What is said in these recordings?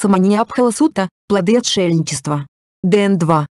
Самания Абхаласута, плоды отшельничества. Дн 2.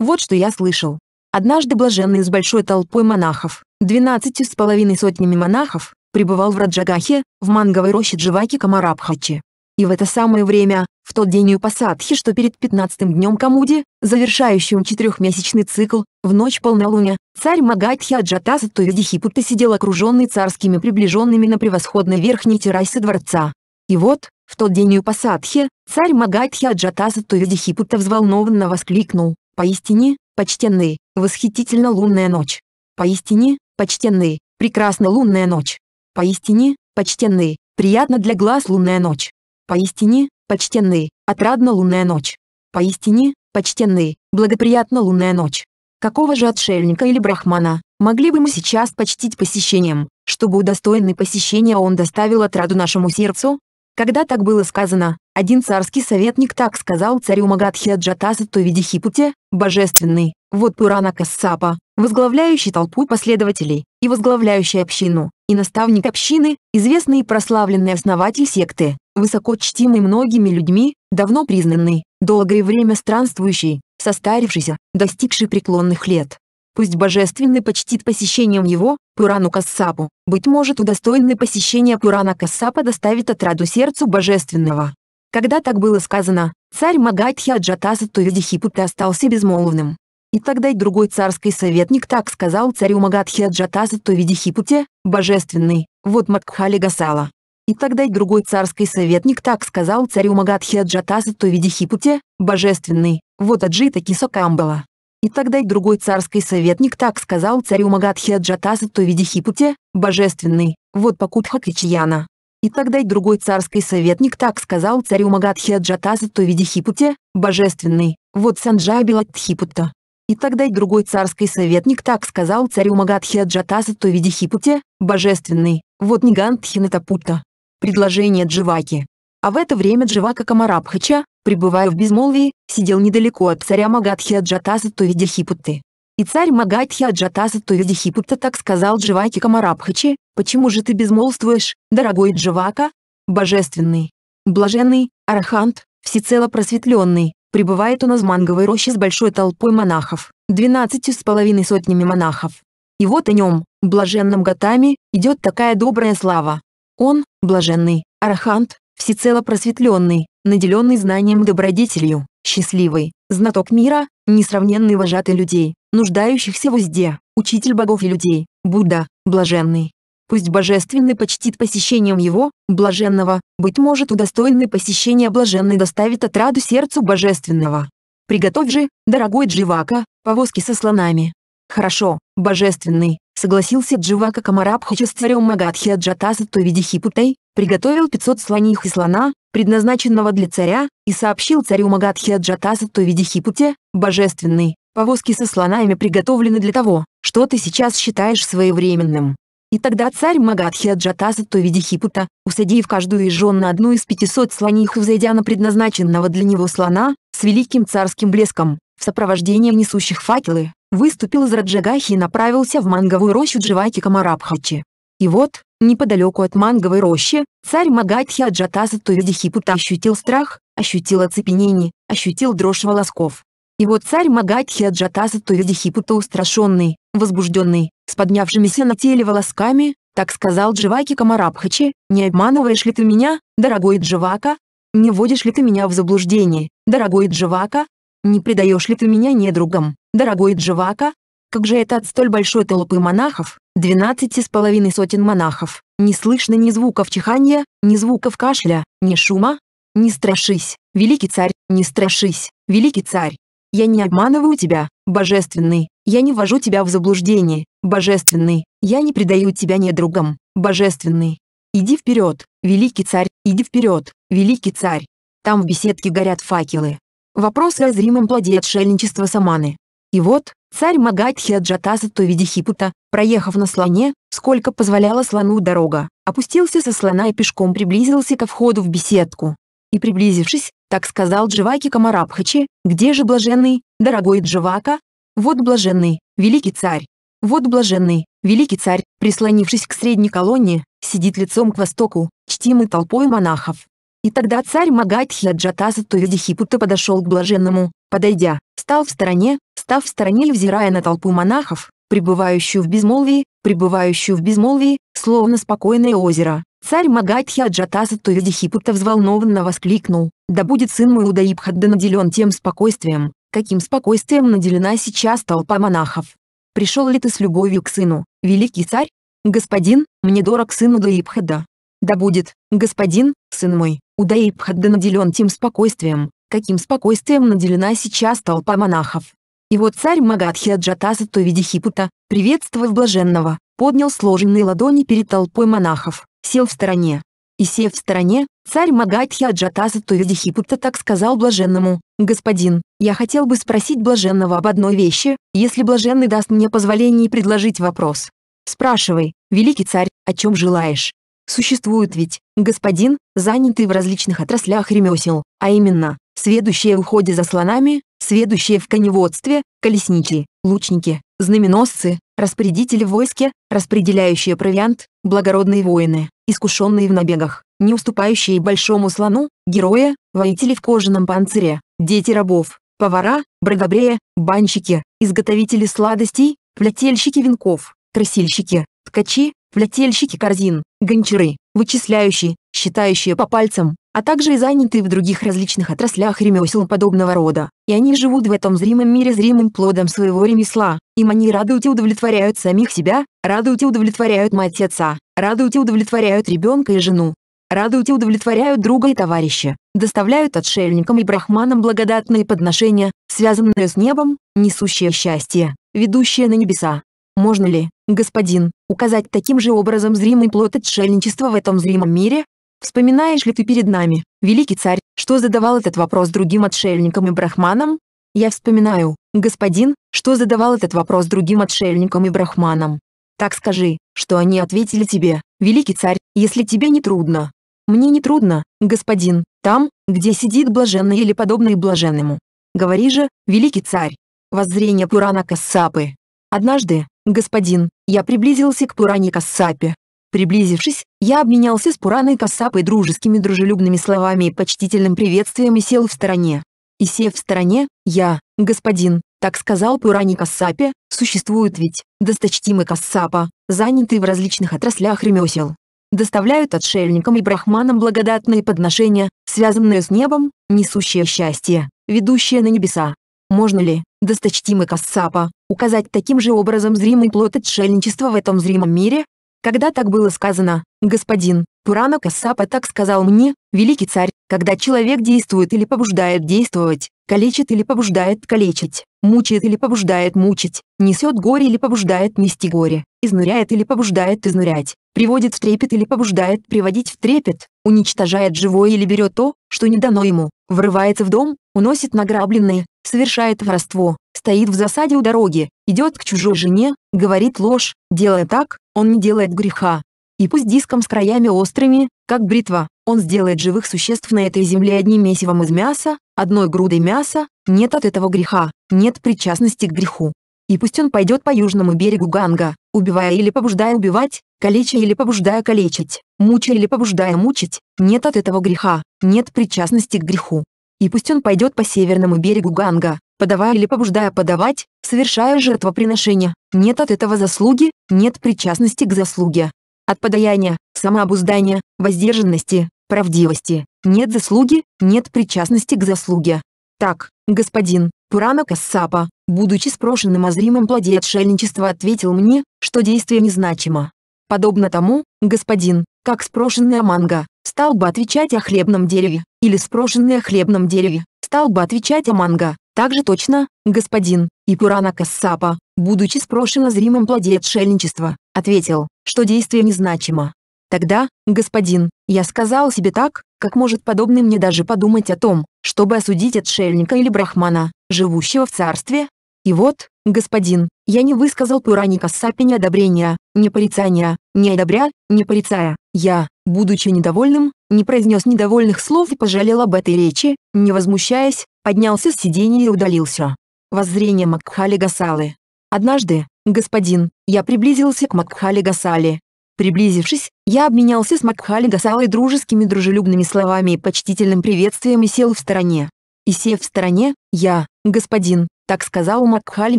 Вот что я слышал. Однажды блаженный с большой толпой монахов, двенадцатью с половиной сотнями монахов, пребывал в Раджагахе, в манговой роще Дживаки Камарабхачи. И в это самое время, в тот день Упасадхи, что перед пятнадцатым днем Камуди, завершающим четырехмесячный цикл, в ночь полнолуния, царь Магадхи Аджатаса Туиздихипутта сидел окруженный царскими приближенными на превосходной верхней террасе дворца. И вот, в тот день у Упасадхи, царь Магадхи Аджатаса Туидихипута взволнованно воскликнул, «Поистине, почтенный, восхитительно лунная ночь! Поистине, почтенный, прекрасна лунная ночь! Поистине, почтенный, приятно для глаз лунная ночь! Поистине, почтенный, отрадна лунная ночь! Поистине, почтенный, благоприятна лунная ночь!» Какого же отшельника или брахмана могли бы мы сейчас почтить посещением, чтобы удостоенный посещения он доставил отраду нашему сердцу, когда так было сказано, один царский советник так сказал царю Магадхи Аджатаса Товидихипуте, божественный, вот Пурана Кассапа, возглавляющий толпу последователей и возглавляющий общину, и наставник общины, известный и прославленный основатель секты, высоко чтимый многими людьми, давно признанный, долгое время странствующий, состарившийся, достигший преклонных лет, Пусть Божественный почтит посещением его, Пурану Кассапу, быть может удостоенный посещения Пурана Кассапа доставит отраду сердцу Божественного. Когда так было сказано, царь Магадхи Аджатаса Туидихипута остался безмолвным. И тогда и другой царский советник так сказал царю Магадхи Аджатаса Туидихипуте, Божественный, вот Макхали Гасала. И тогда и другой царский советник так сказал царю Магадхи Аджатаса Туидихипуте, Божественный, вот Аджита Кисокамбала. И тогда и другой царский советник так сказал царю Магадхи Аджатаса Товидихипуте, божественный, вот покутха Кричьяна. И тогда и другой царский советник так сказал царю Магадхи Аджатаса Товидихипуте, божественный, вот Санджаби Латхипута. И тогда и другой царский советник так сказал царю Магадхи Аджатаса Товидихипуте, божественный, вот Нигантхинатапута. Предложение Дживаки а в это время Дживака Камарабхача, пребывая в безмолвии, сидел недалеко от царя Магадхи Аджатаса Тувидихипутты. И царь Магадхи Аджатаса Тувидихипутта так сказал Дживаке Камарабхаче, «Почему же ты безмолвствуешь, дорогой Дживака? Божественный, блаженный, арахант, всецело просветленный, пребывает он из манговой роще с большой толпой монахов, двенадцатью с половиной сотнями монахов. И вот о нем, блаженном Гатами, идет такая добрая слава. Он, блаженный, арахант, всецело просветленный, наделенный знанием добродетелью, счастливый, знаток мира, несравненный вожатый людей, нуждающихся в узде, учитель богов и людей, Будда, блаженный. Пусть божественный почтит посещением его, блаженного, быть может удостоенный посещения блаженный доставит отраду сердцу божественного. Приготовь же, дорогой Дживака, повозки со слонами. Хорошо, божественный, согласился Дживака Камарабхачастарем Магадхи Аджатаса Товидихипутай, приготовил 500 слоних и слона, предназначенного для царя, и сообщил царю Магадхи Аджатаса Товидихипуте, божественный, повозки со слонами приготовлены для того, что ты сейчас считаешь своевременным. И тогда царь Магадхи Аджатаса Товидихипута, усадив каждую из жен на одну из пятисот слоних и взойдя на предназначенного для него слона, с великим царским блеском, в сопровождении несущих факелы, выступил из Раджагахи и направился в манговую рощу Дживаки Камарабхачи. И вот, неподалеку от манговой рощи, царь Магадхи Аджатаса Товидихипута ощутил страх, ощутил оцепенение, ощутил дрожь волосков. И вот царь Магадхи Аджатасату Видихипута устрашенный, возбужденный, с поднявшимися на теле волосками, так сказал Дживаки Камарабхачи, не обманываешь ли ты меня, дорогой Дживака? Не вводишь ли ты меня в заблуждение, дорогой Дживака? Не предаешь ли ты меня недругам, дорогой Дживака? Как же это от столь большой толпы монахов, двенадцати с половиной сотен монахов, не слышно ни звуков чихания, ни звуков кашля, ни шума? Не страшись, великий царь, не страшись, великий царь. Я не обманываю тебя, Божественный, я не вожу тебя в заблуждение, Божественный, я не предаю тебя недругам, Божественный. Иди вперед, великий царь, иди вперед, великий царь. Там в беседке горят факелы. Вопрос о зримом плоде отшельничества Саманы. И вот, царь Магадхи Аджатаса Товидихипута, проехав на слоне, сколько позволяла слону дорога, опустился со слона и пешком приблизился ко входу в беседку. И приблизившись, так сказал Дживаки Камарабхачи, где же блаженный, дорогой Дживака? Вот блаженный, великий царь. Вот блаженный, великий царь, прислонившись к средней колонне, сидит лицом к востоку, чтимый толпой монахов. И тогда царь Магадхи Джатаса Тувидихипута подошел к блаженному, подойдя, стал в стороне, став в стороне, взирая на толпу монахов, пребывающую в безмолвии, пребывающую в безмолвии, словно спокойное озеро, Царь Магадхи Аджатаза то из взволнованно воскликнул, «Да будет сын мой Удаибхадда наделен тем спокойствием, каким спокойствием наделена сейчас толпа монахов. Пришел ли ты с любовью к сыну, великий царь? Господин, мне дорог сын Удаибхадда. Да будет, господин, сын мой, Удаибхадда наделен тем спокойствием, каким спокойствием наделена сейчас толпа монахов». И вот царь Магадхи Аджатаза Товидихипута, приветствовав блаженного, поднял сложенные ладони перед толпой монахов, сел в стороне. И сев в стороне, царь Магадхья Джатаса Тувидихипутта так сказал блаженному, «Господин, я хотел бы спросить блаженного об одной вещи, если блаженный даст мне позволение предложить вопрос. Спрашивай, великий царь, о чем желаешь?» Существует ведь, господин, занятый в различных отраслях ремесел, а именно, сведущие в уходе за слонами, сведущие в коневодстве, колесники, лучники, знаменосцы, распорядители в войске, распределяющие провиант, благородные воины, искушенные в набегах, не уступающие большому слону, героя, воители в кожаном панцире, дети рабов, повара, бродобрея, банщики, изготовители сладостей, плетельщики венков, красильщики, ткачи, плетельщики корзин, гончары, вычисляющие, считающие по пальцам, а также и заняты в других различных отраслях ремесел подобного рода, и они живут в этом зримом мире зримым плодом своего ремесла, им они радуют и удовлетворяют самих себя, радуют и удовлетворяют мать и отца, радуют и удовлетворяют ребенка и жену, радуют и удовлетворяют друга и товарища, доставляют отшельникам и брахманам благодатные подношения, связанные с небом, несущие счастье, ведущие на небеса. Можно ли, господин, указать таким же образом зримый плод отшельничества в этом зримом мире, Вспоминаешь ли ты перед нами, великий царь, что задавал этот вопрос другим отшельникам и брахманам? Я вспоминаю, господин, что задавал этот вопрос другим отшельникам и брахманам. Так скажи, что они ответили тебе, великий царь, если тебе не трудно. Мне не трудно, господин, там, где сидит блаженный или подобный блаженному. Говори же, великий царь. Воззрение Пурана Кассапы. Однажды, господин, я приблизился к Пуране Кассапе, Приблизившись, я обменялся с Пураной Касапой дружескими дружелюбными словами и почтительным приветствием и сел в стороне. И сев в стороне, я, господин, так сказал Пуране Касапе, существуют ведь, досточтимый Кассапа, занятые в различных отраслях ремесел. Доставляют отшельникам и брахманам благодатные подношения, связанные с небом, несущие счастье, ведущие на небеса. Можно ли, досточтимый Кассапа, указать таким же образом зримый плод отшельничества в этом зримом мире, когда так было сказано, господин, Пурана Кассапа так сказал мне, великий царь, когда человек действует или побуждает действовать, калечит или побуждает калечить, мучает или побуждает мучить, несет горе или побуждает нести горе, изнуряет или побуждает изнурять, приводит в трепет или побуждает приводить в трепет, уничтожает живое или берет то, что не дано ему, врывается в дом, уносит награбленное, совершает воровство, стоит в засаде у дороги, идет к чужой жене, говорит ложь, делая так, он не делает греха. И пусть диском с краями острыми, как бритва, он сделает живых существ на этой земле одним месивом из мяса, одной грудой мяса, нет от этого греха, нет причастности к греху. И пусть он пойдет по южному берегу Ганга, убивая или побуждая убивать, калеча или побуждая калечить, мучая или побуждая мучить, нет от этого греха, нет причастности к греху. И пусть он пойдет по северному берегу Ганга, подавая или побуждая подавать, совершая жертвоприношение, нет от этого заслуги, нет причастности к заслуге. От подаяния, самообуздания, воздержанности, правдивости, нет заслуги, нет причастности к заслуге. Так, господин, Пурана Кассапа, будучи спрошенным о зримом плоде отшельничества ответил мне, что действие незначимо. Подобно тому, господин, как спрошенный о манго, стал бы отвечать о хлебном дереве, или спрошенный о хлебном дереве, стал бы отвечать о манго. Также точно, господин, и Пурана Кассапа, будучи спрошен о зримом плоде отшельничества, ответил, что действие незначимо. Тогда, господин, я сказал себе так, как может подобный мне даже подумать о том, чтобы осудить отшельника или брахмана, живущего в царстве, и вот, господин, я не высказал Пурани Кассапе ни одобрения, ни порицания, ни одобря, ни порицая. Я, будучи недовольным, не произнес недовольных слов и пожалел об этой речи, не возмущаясь, поднялся с сиденья и удалился. Воззрение Макхали Гасалы. Однажды, господин, я приблизился к Макхали Гасале. Приблизившись, я обменялся с Макхали Гасалой дружескими дружелюбными словами и почтительным приветствием и сел в стороне. И сев в стороне, я, господин, так сказал Макхаль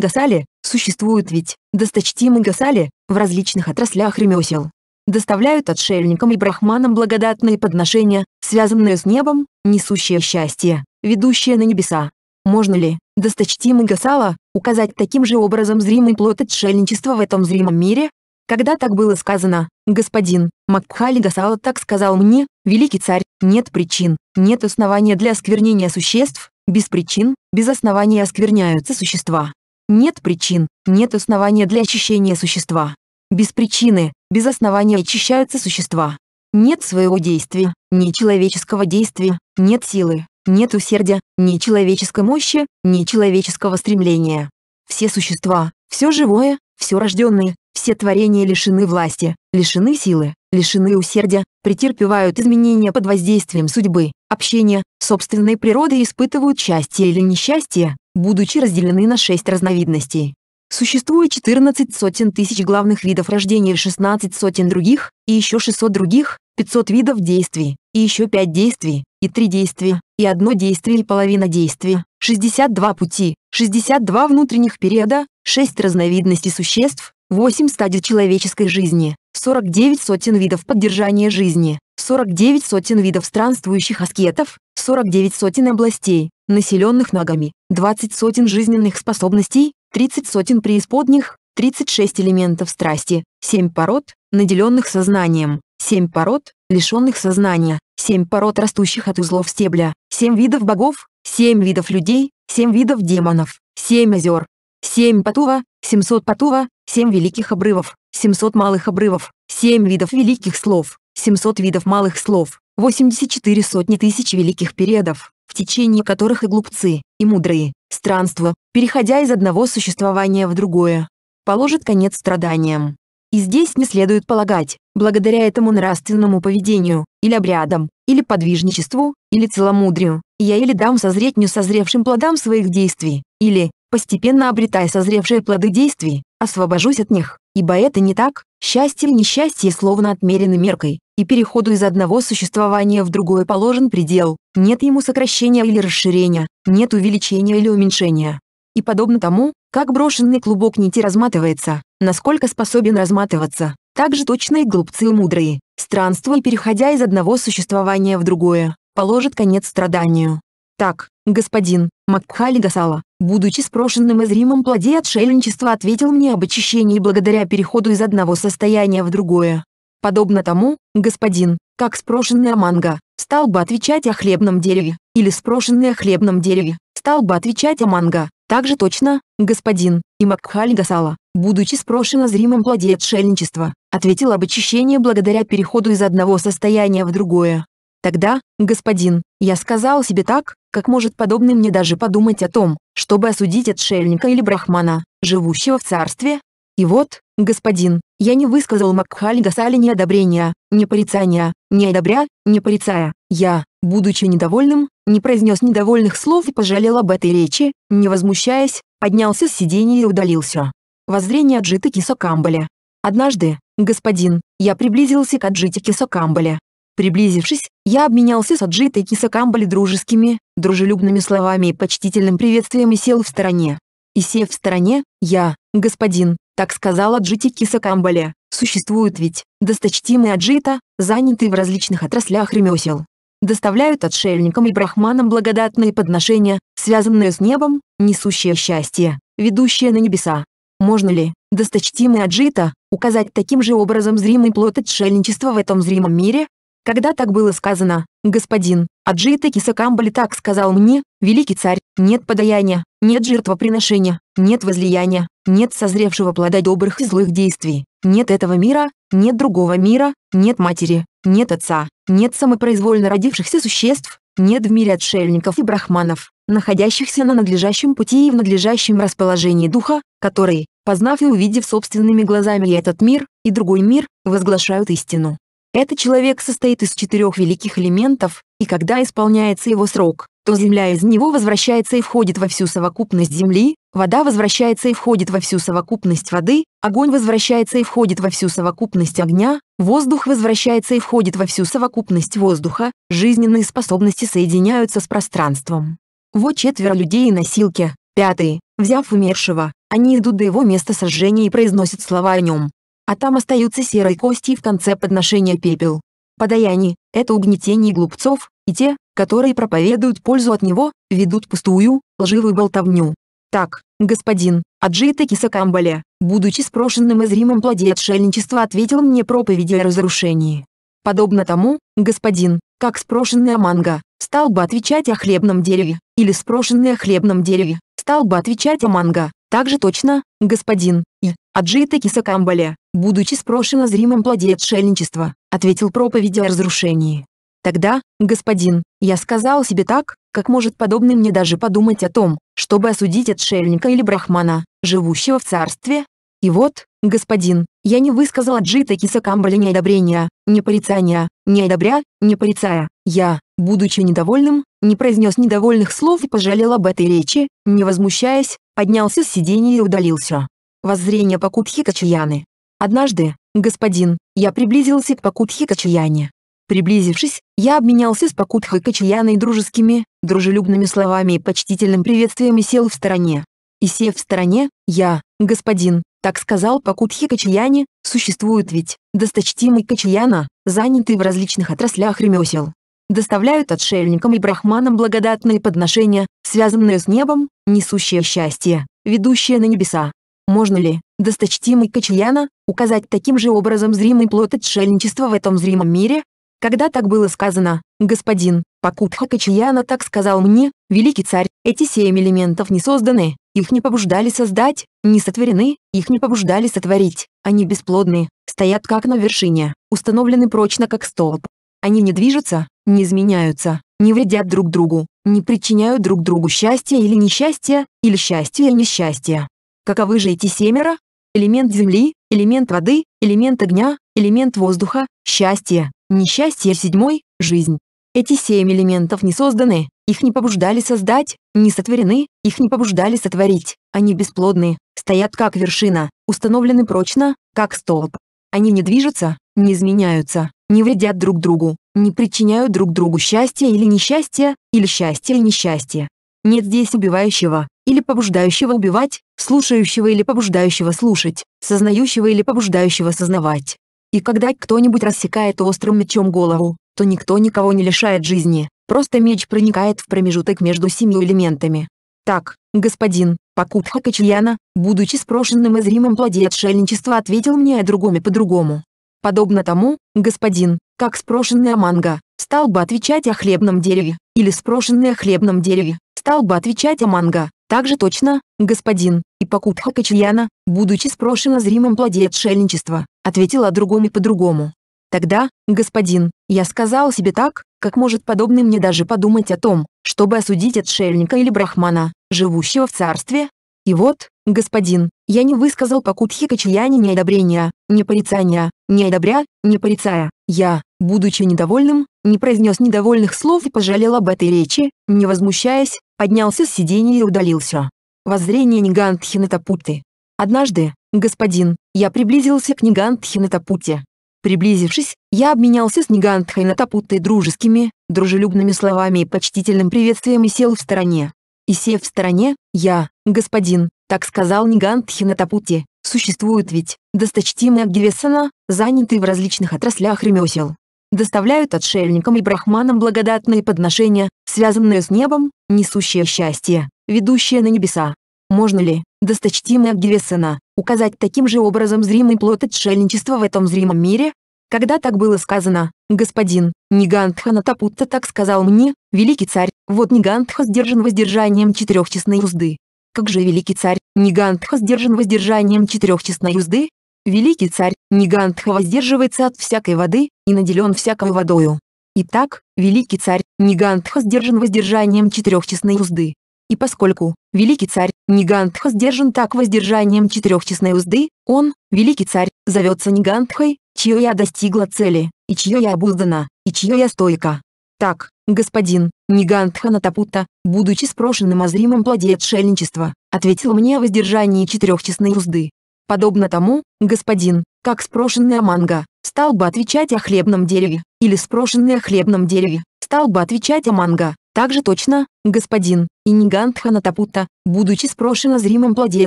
Гасали, существуют ведь досточтимые Гасали в различных отраслях ремесел. Доставляют отшельникам и брахманам благодатные подношения, связанные с небом, несущие счастье, ведущие на небеса. Можно ли, досточтимый Гасала, указать таким же образом зримый плод отшельничества в этом зримом мире? Когда так было сказано, господин, Макхали Гасала так сказал мне, великий царь, нет причин, нет основания для осквернения существ, без причин, без основания оскверняются существа. Нет причин, нет основания для очищения существа. Без причины, без основания очищаются существа. Нет своего действия, ни человеческого действия, нет силы, нет усердия, ни человеческой мощи, ни человеческого стремления. Все существа, все живое, все рожденные, все творения лишены власти, лишены силы, лишены усердия, претерпевают изменения под воздействием судьбы, общения, собственной природы и испытывают счастье или несчастье, будучи разделены на шесть разновидностей. Существует 14 сотен тысяч главных видов рождения и 16 сотен других, и еще 600 других, 500 видов действий, и еще 5 действий, и 3 действия, и одно действие и половина действия, 62 пути, 62 внутренних периода, 6 разновидностей существ, 8 стадий человеческой жизни, 49 сотен видов поддержания жизни, 49 сотен видов странствующих аскетов, 49 сотен областей, населенных ногами, 20 сотен жизненных способностей, 30 сотен преисподних, 36 элементов страсти, 7 пород, наделенных сознанием, 7 пород, лишенных сознания, 7 пород растущих от узлов стебля, 7 видов богов, 7 видов людей, 7 видов демонов, 7 озер, 7 потува, 700 потува. 7 великих обрывов, 700 малых обрывов, семь видов великих слов, 700 видов малых слов, 84 сотни тысяч великих периодов, в течение которых и глупцы, и мудрые, странство, переходя из одного существования в другое, положит конец страданиям. И здесь не следует полагать, благодаря этому нравственному поведению, или обрядам, или подвижничеству, или целомудрию, я или дам созреть созревшим плодам своих действий, или, постепенно обретая созревшие плоды действий, освобожусь от них, ибо это не так, счастье и несчастье словно отмерены меркой, и переходу из одного существования в другое положен предел, нет ему сокращения или расширения, нет увеличения или уменьшения. И подобно тому, как брошенный клубок нити разматывается, насколько способен разматываться, так же точно и глупцы и мудрые, странствуя переходя из одного существования в другое, положит конец страданию. «Так, господин, Макхали Гасала, будучи спрошенным о зримом плоде отшельничества ответил мне об очищении благодаря переходу из одного состояния в другое. Подобно тому, господин, как спрошенный о манго, стал бы отвечать о хлебном дереве, или спрошенный о хлебном дереве, стал бы отвечать о манго, также точно, господин, и Макхали Гасала, будучи спрошен о зримом плоде отшельничества, ответил об очищении благодаря переходу из одного состояния в другое. Тогда, господин, я сказал себе так, как может подобный мне даже подумать о том, чтобы осудить отшельника или брахмана, живущего в царстве? И вот, господин, я не высказал Макхаль Гасали ни одобрения, ни порицания, ни одобря, ни порицая. Я, будучи недовольным, не произнес недовольных слов и пожалел об этой речи, не возмущаясь, поднялся с сиденья и удалился. Воззрение Аджиты Кисокамбаля. Однажды, господин, я приблизился к Аджите Кисокамбале, Приблизившись, я обменялся с Аджитой Кисакамбали дружескими, дружелюбными словами и почтительным приветствием и сел в стороне. И сев в стороне, я, господин, так сказал аджите Кисакамбали, существуют ведь, досточтимые Аджита, занятые в различных отраслях ремесел. Доставляют отшельникам и брахманам благодатные подношения, связанные с небом, несущие счастье, ведущие на небеса. Можно ли, досточтимый Аджита, указать таким же образом зримый плод отшельничества в этом зримом мире, когда так было сказано, господин, Аджита Кисакамбали так сказал мне, великий царь, нет подаяния, нет жертвоприношения, нет возлияния, нет созревшего плода добрых и злых действий, нет этого мира, нет другого мира, нет матери, нет отца, нет самопроизвольно родившихся существ, нет в мире отшельников и брахманов, находящихся на надлежащем пути и в надлежащем расположении духа, которые, познав и увидев собственными глазами и этот мир, и другой мир, возглашают истину. Этот человек состоит из четырех великих элементов, и когда исполняется его срок, то земля из него возвращается и входит во всю совокупность земли, вода возвращается и входит во всю совокупность воды, огонь возвращается и входит во всю совокупность огня, воздух возвращается и входит во всю совокупность воздуха, жизненные способности соединяются с пространством. Вот четверо людей и силке, пятый, взяв умершего, они идут до его места сожжения и произносят слова о нем. А там остаются серые кости и в конце подношения пепел. Подаяние – это угнетение глупцов, и те, которые проповедуют пользу от него, ведут пустую, лживую болтовню. Так, господин, Аджита Кисакамбаля, будучи спрошенным из Римом плоде отшельничества ответил мне проповеди о разрушении. Подобно тому, господин, как спрошенный о манго, стал бы отвечать о хлебном дереве, или спрошенный о хлебном дереве, стал бы отвечать о манго, так же точно, господин, и, Аджита Кисакамбаля, будучи спрошена зримым плоде отшельничества, ответил проповедью о разрушении. Тогда, господин, я сказал себе так, как может подобный мне даже подумать о том, чтобы осудить отшельника или брахмана, живущего в царстве? И вот, господин, я не высказал Аджита Кисакамбаля ни одобрения, ни порицания, ни одобря, ни порицая. Я, будучи недовольным, не произнес недовольных слов и пожалел об этой речи, не возмущаясь, поднялся с сиденья и удалился. Воззрение Пакутхи Качаяны. Однажды, господин, я приблизился к Пакутхи Качаяне. Приблизившись, я обменялся с Пакутхой Качаяной дружескими, дружелюбными словами и почтительным приветствием и сел в стороне. И сев в стороне, я, господин, так сказал Пакутхи Качаяне, существует ведь, досточтимый Качаяна, занятый в различных отраслях ремесел. Доставляют отшельникам и брахманам благодатные подношения, связанные с небом, несущие счастье, ведущие на небеса. Можно ли, досточтимый Качьяна, указать таким же образом зримый плод отшельничества в этом зримом мире? Когда так было сказано, господин, Пакутха Качьяна так сказал мне, великий царь, эти семь элементов не созданы, их не побуждали создать, не сотворены, их не побуждали сотворить, они бесплодны, стоят как на вершине, установлены прочно как столб. Они не движутся, не изменяются, не вредят друг другу, не причиняют друг другу счастья или несчастья, или счастья и несчастья. Каковы же эти семеро? Элемент земли, элемент воды, элемент огня, элемент воздуха, счастье, несчастье седьмой, жизнь. Эти семь элементов не созданы, их не побуждали создать, не сотворены, их не побуждали сотворить. Они бесплодны, стоят как вершина, установлены прочно, как столб. Они не движутся, не изменяются, не вредят друг другу, не причиняют друг другу счастья или несчастья, или счастья и несчастья. Нет здесь убивающего, или побуждающего убивать, слушающего или побуждающего слушать, сознающего или побуждающего сознавать. И когда кто-нибудь рассекает острым мечом голову, то никто никого не лишает жизни, просто меч проникает в промежуток между семью элементами. Так, господин, Пакутха Качьяна, будучи спрошенным и зримым плоде отшельничества ответил мне о другом и по-другому. Подобно тому, господин, как спрошенный Аманга, стал бы отвечать о хлебном дереве, или спрошенный о хлебном дереве, стал бы отвечать о Аманга, также точно, господин, и покупка Качьяна, будучи спрошена зримом плоде отшельничества, ответила другому и по-другому. Тогда, господин, я сказал себе так, как может подобный мне даже подумать о том, чтобы осудить отшельника или брахмана, живущего в царстве? И вот, Господин, я не высказал Пакутхи Качаяне ни одобрения, ни порицания, ни одобря, ни порицая. Я, будучи недовольным, не произнес недовольных слов и пожалел об этой речи, не возмущаясь, поднялся с сиденья и удалился. Воззрение Нигантхина Тапуты. Однажды, господин, я приблизился к Нигантхина Тапуте. Приблизившись, я обменялся с Нигантхой Натапутой дружескими, дружелюбными словами и почтительным приветствием и сел в стороне. И сев в стороне, я, господин, так сказал Нигант Хинатапути. Существуют ведь досточтимые Гивесана, занятые в различных отраслях ремесел. Доставляют отшельникам и брахманам благодатные подношения, связанные с небом, несущие счастье, ведущие на небеса. Можно ли, досточтимые Гивесана, указать таким же образом зримый плод отшельничества в этом зримом мире? Когда так было сказано, господин, Нигантха Тапутта так сказал мне, великий царь, вот Нигантха сдержан воздержанием четырехчестной узды, как же великий царь Нигантха сдержан воздержанием четырех честной узды? Великий царь Нигантха воздерживается от всякой воды и наделен всякой водою. Итак, великий царь Нигантха сдержан воздержанием четырех честной узды. И поскольку великий царь Нигантха сдержан так воздержанием четырех честной узды, он, великий царь, зовется Нигантхой, чье я достигла цели, и чье я обуздана, и чье я стойка. Так, господин, Нигантхана Натапута, будучи спрошенным о зримом плоде отшельничества, ответил мне о воздержании четырехчестной узды. Подобно тому, господин, как спрошенный о манго, стал бы отвечать о хлебном дереве, или спрошенный о хлебном дереве, стал бы отвечать о манго. Также точно, господин, и Нигантхана Натапута, будучи спрошен о зримом плоде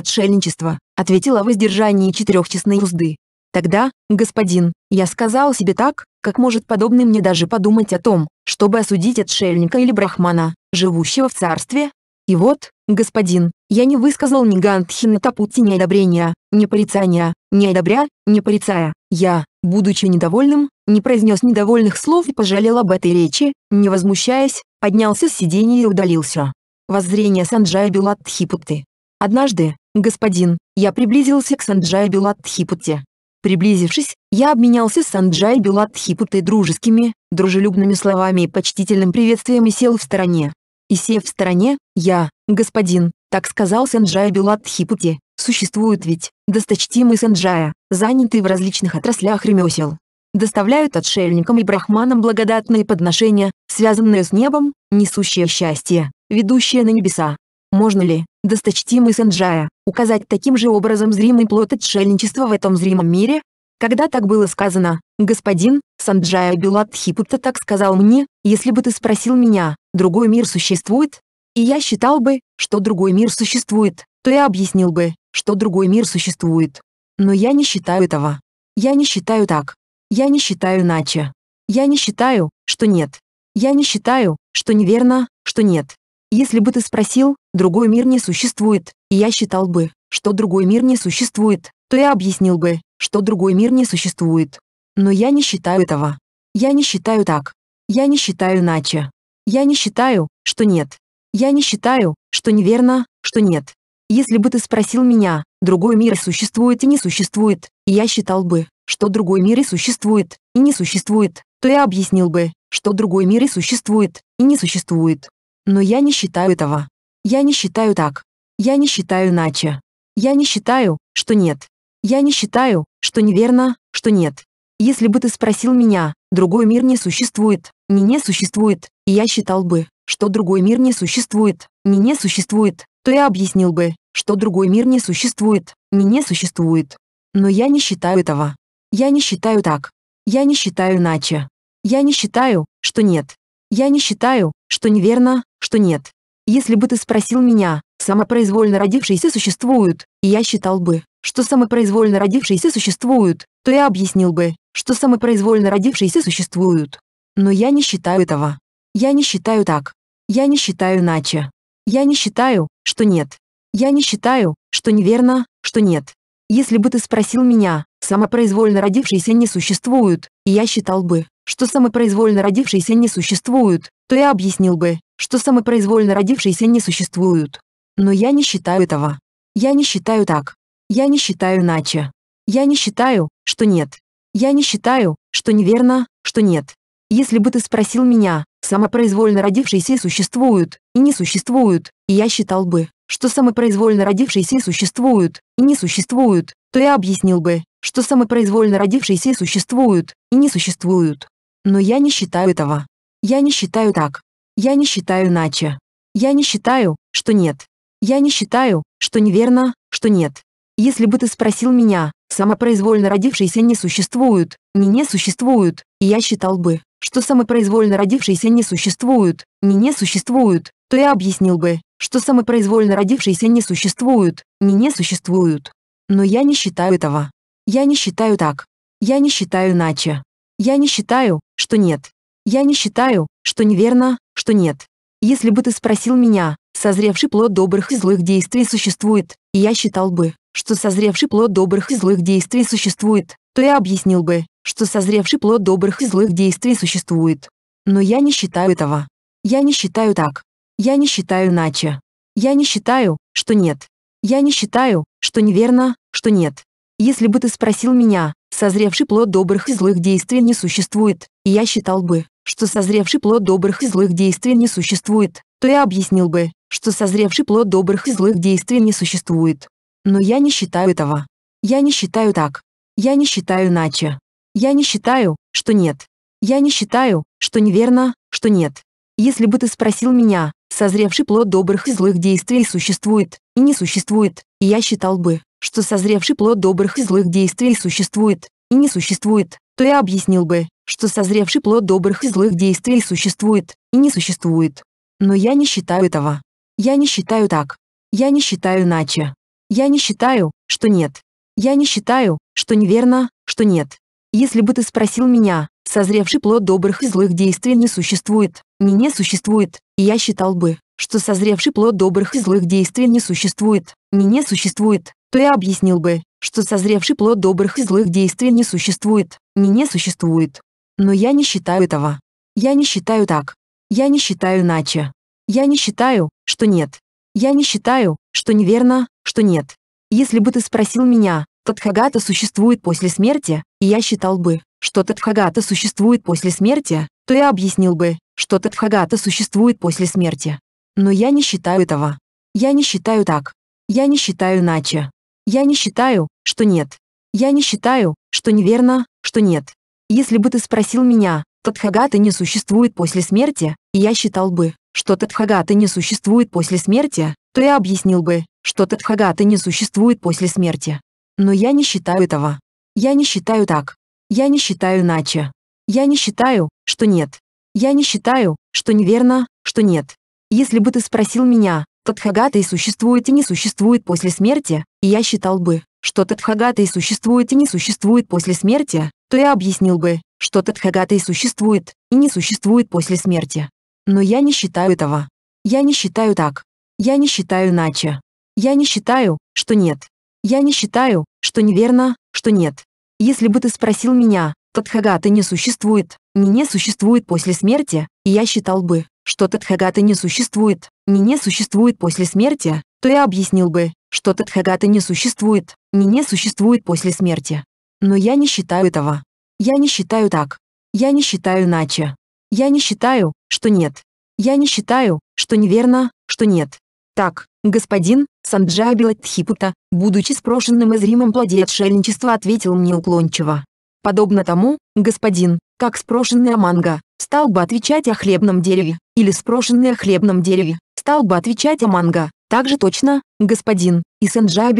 отшельничества, ответил о воздержании четырехчестной узды. Тогда, господин, я сказал себе так, как может подобный мне даже подумать о том, чтобы осудить отшельника или брахмана, живущего в царстве? И вот, господин, я не высказал ни Гандхи на Тапути ни одобрения, ни порицания, ни одобря, ни порицая. Я, будучи недовольным, не произнес недовольных слов и пожалел об этой речи, не возмущаясь, поднялся с сиденья и удалился. Воззрение Санджая Белатхипутты. Однажды, господин, я приблизился к Санджая Белатхипутте. Приблизившись, я обменялся с Анджай Белатхипутой дружескими, дружелюбными словами и почтительным приветствием и сел в стороне. И сев в стороне, я, господин, так сказал Санджая Белатхипути, существуют ведь, досточтимый Санджая, занятый в различных отраслях ремесел. Доставляют отшельникам и брахманам благодатные подношения, связанные с небом, несущие счастье, ведущие на небеса. Можно ли, досточтимый Сенджая, указать таким же образом зримый плод отшельничества в этом зримом мире? Когда так было сказано, господин, Санджая Белатхипутта так сказал мне, если бы ты спросил меня, другой мир существует? И я считал бы, что другой мир существует, то я объяснил бы, что другой мир существует. Но я не считаю этого. Я не считаю так. Я не считаю иначе. Я не считаю, что нет. Я не считаю, что неверно, что нет. Если бы ты спросил, другой мир не существует, и я считал бы, что другой мир не существует, то я объяснил бы, что другой мир не существует. Но я не считаю этого. Я не считаю так. Я не считаю иначе. Я не считаю, что нет. Я не считаю, что неверно, что нет. Если бы ты спросил меня, другой мир существует и не существует, и я считал бы, что другой мир и существует, и не существует, то я объяснил бы, что другой мир и существует, и не существует. Но я не считаю этого. Я не считаю так. Я не считаю иначе. Я не считаю, что нет. Я не считаю, что неверно, что нет. Если бы ты спросил меня, другой мир не существует, не не существует, и я считал бы, что другой мир не существует, не не существует, то я объяснил бы, что другой мир не существует, не не существует. Но я не считаю этого. Я не считаю так. Я не считаю иначе. Я не считаю, что нет. Я не считаю, что неверно, что нет. Если бы ты спросил меня, самопроизвольно родившиеся существуют, я считал бы, что самопроизвольно родившиеся существуют, то я объяснил бы, что самопроизвольно родившиеся существуют. Но я не считаю этого. Я не считаю так. Я не считаю иначе. Я не считаю, что нет. Я не считаю, что неверно, что нет. Если бы ты спросил меня, самопроизвольно родившиеся не существуют, и я считал бы, что самопроизвольно родившиеся не существуют, то я объяснил бы, что самопроизвольно родившиеся не существуют. Но я не считаю этого. Я не считаю так. Я не считаю иначе. Я не считаю, что нет. Я не считаю, что неверно, что нет. Если бы ты спросил меня, самопроизвольно родившиеся существуют, и не существуют, и я считал бы, что самопроизвольно родившиеся существуют, и не существуют, то я объяснил бы, что самопроизвольно родившиеся существуют, и не существуют. Но я не считаю этого. Я не считаю так. Я не считаю иначе. Я не считаю, что нет. Я не считаю, что неверно, что нет. Если бы ты спросил меня, самопроизвольно родившиеся не существуют, не не существуют, и я считал бы, что самопроизвольно родившиеся не существуют, не не существуют, то я объяснил бы, что самопроизвольно родившиеся не существуют, не не существуют. Но я не считаю этого. Я не считаю так. Я не считаю иначе. Я не считаю, что нет. Я не считаю, что неверно, что нет. Если бы ты спросил меня, созревший плод добрых и злых действий существует, я считал бы, что созревший плод добрых и злых действий существует, то я объяснил бы, что созревший плод добрых и злых действий существует. Но я не считаю этого. Я не считаю так. Я не считаю иначе. Я не считаю, что нет. Я не считаю, что неверно, что нет. Если бы ты спросил меня, созревший плод добрых и злых действий не существует, я считал бы, что созревший плод добрых и злых действий не существует, то я объяснил бы, что созревший плод добрых и злых действий не существует. Но я не считаю этого. Я не считаю так. Я не считаю иначе. Я не считаю, что нет. Я не считаю, что неверно, что нет. Если бы ты спросил меня, созревший плод добрых и злых действий существует, и не существует, и я считал бы, что созревший плод добрых и злых действий существует, и не существует, то я объяснил бы, что созревший плод добрых и злых действий существует, и не существует. Но я не считаю этого. Я не считаю так. Я не считаю иначе. Я не считаю, что нет. Я не считаю, что неверно, что нет. Если бы ты спросил меня, созревший плод добрых и злых действий не существует, не не существует, и я считал бы, что созревший плод добрых и злых действий не существует, не не существует, то я объяснил бы, что созревший плод добрых и злых действий не существует, не не существует. Но я не считаю этого. Я не считаю так. Я не считаю иначе. Я не считаю, что нет. Я не считаю, что неверно, что нет. Если бы ты спросил меня, Тадхагата существует после смерти, и я считал бы, что Тадхагата существует после смерти, то я объяснил бы, что Тадхагата существует после смерти. Но я не считаю этого. Я не считаю так. Я не считаю иначе. Я не считаю, что нет. Я не считаю, что неверно, что нет. Если бы ты спросил меня, Тадхагата не существует после смерти, я считал бы, что Тадхагата не существует после смерти, то я объяснил бы, что Тадхагата не существует после смерти. Но я не считаю этого. Я не считаю так. Я не считаю иначе. Я не считаю, что нет. Я не считаю, что неверно, что нет. Если бы ты спросил меня, Тадхагата и существует и не существует после смерти, я считал бы, что Тадхагата и существует и не существует после смерти, то я объяснил бы, что Тадхагата и существует, и не существует после смерти. Но я не считаю этого. Я не считаю так. Я не считаю иначе. Я не считаю, что нет. Я не считаю, что неверно, что нет. Если бы ты спросил меня, Тадхагата не существует, не не существует после смерти, и я считал бы, что Тадхагата не существует, не не существует после смерти, то я объяснил бы, что Тадхагата не существует, не не существует после смерти. Но я не считаю этого. Я не считаю так. Я не считаю иначе. Я не считаю, что нет. Я не считаю, что неверно, что нет. Так, господин, Санджабилатхипута, будучи спрошенным из Римом плоде отшельничества, ответил мне уклончиво. Подобно тому, господин, как спрошенный о манго, стал бы отвечать о хлебном дереве, или спрошенный о хлебном дереве, стал бы отвечать о манго, также точно, господин, и Сенджа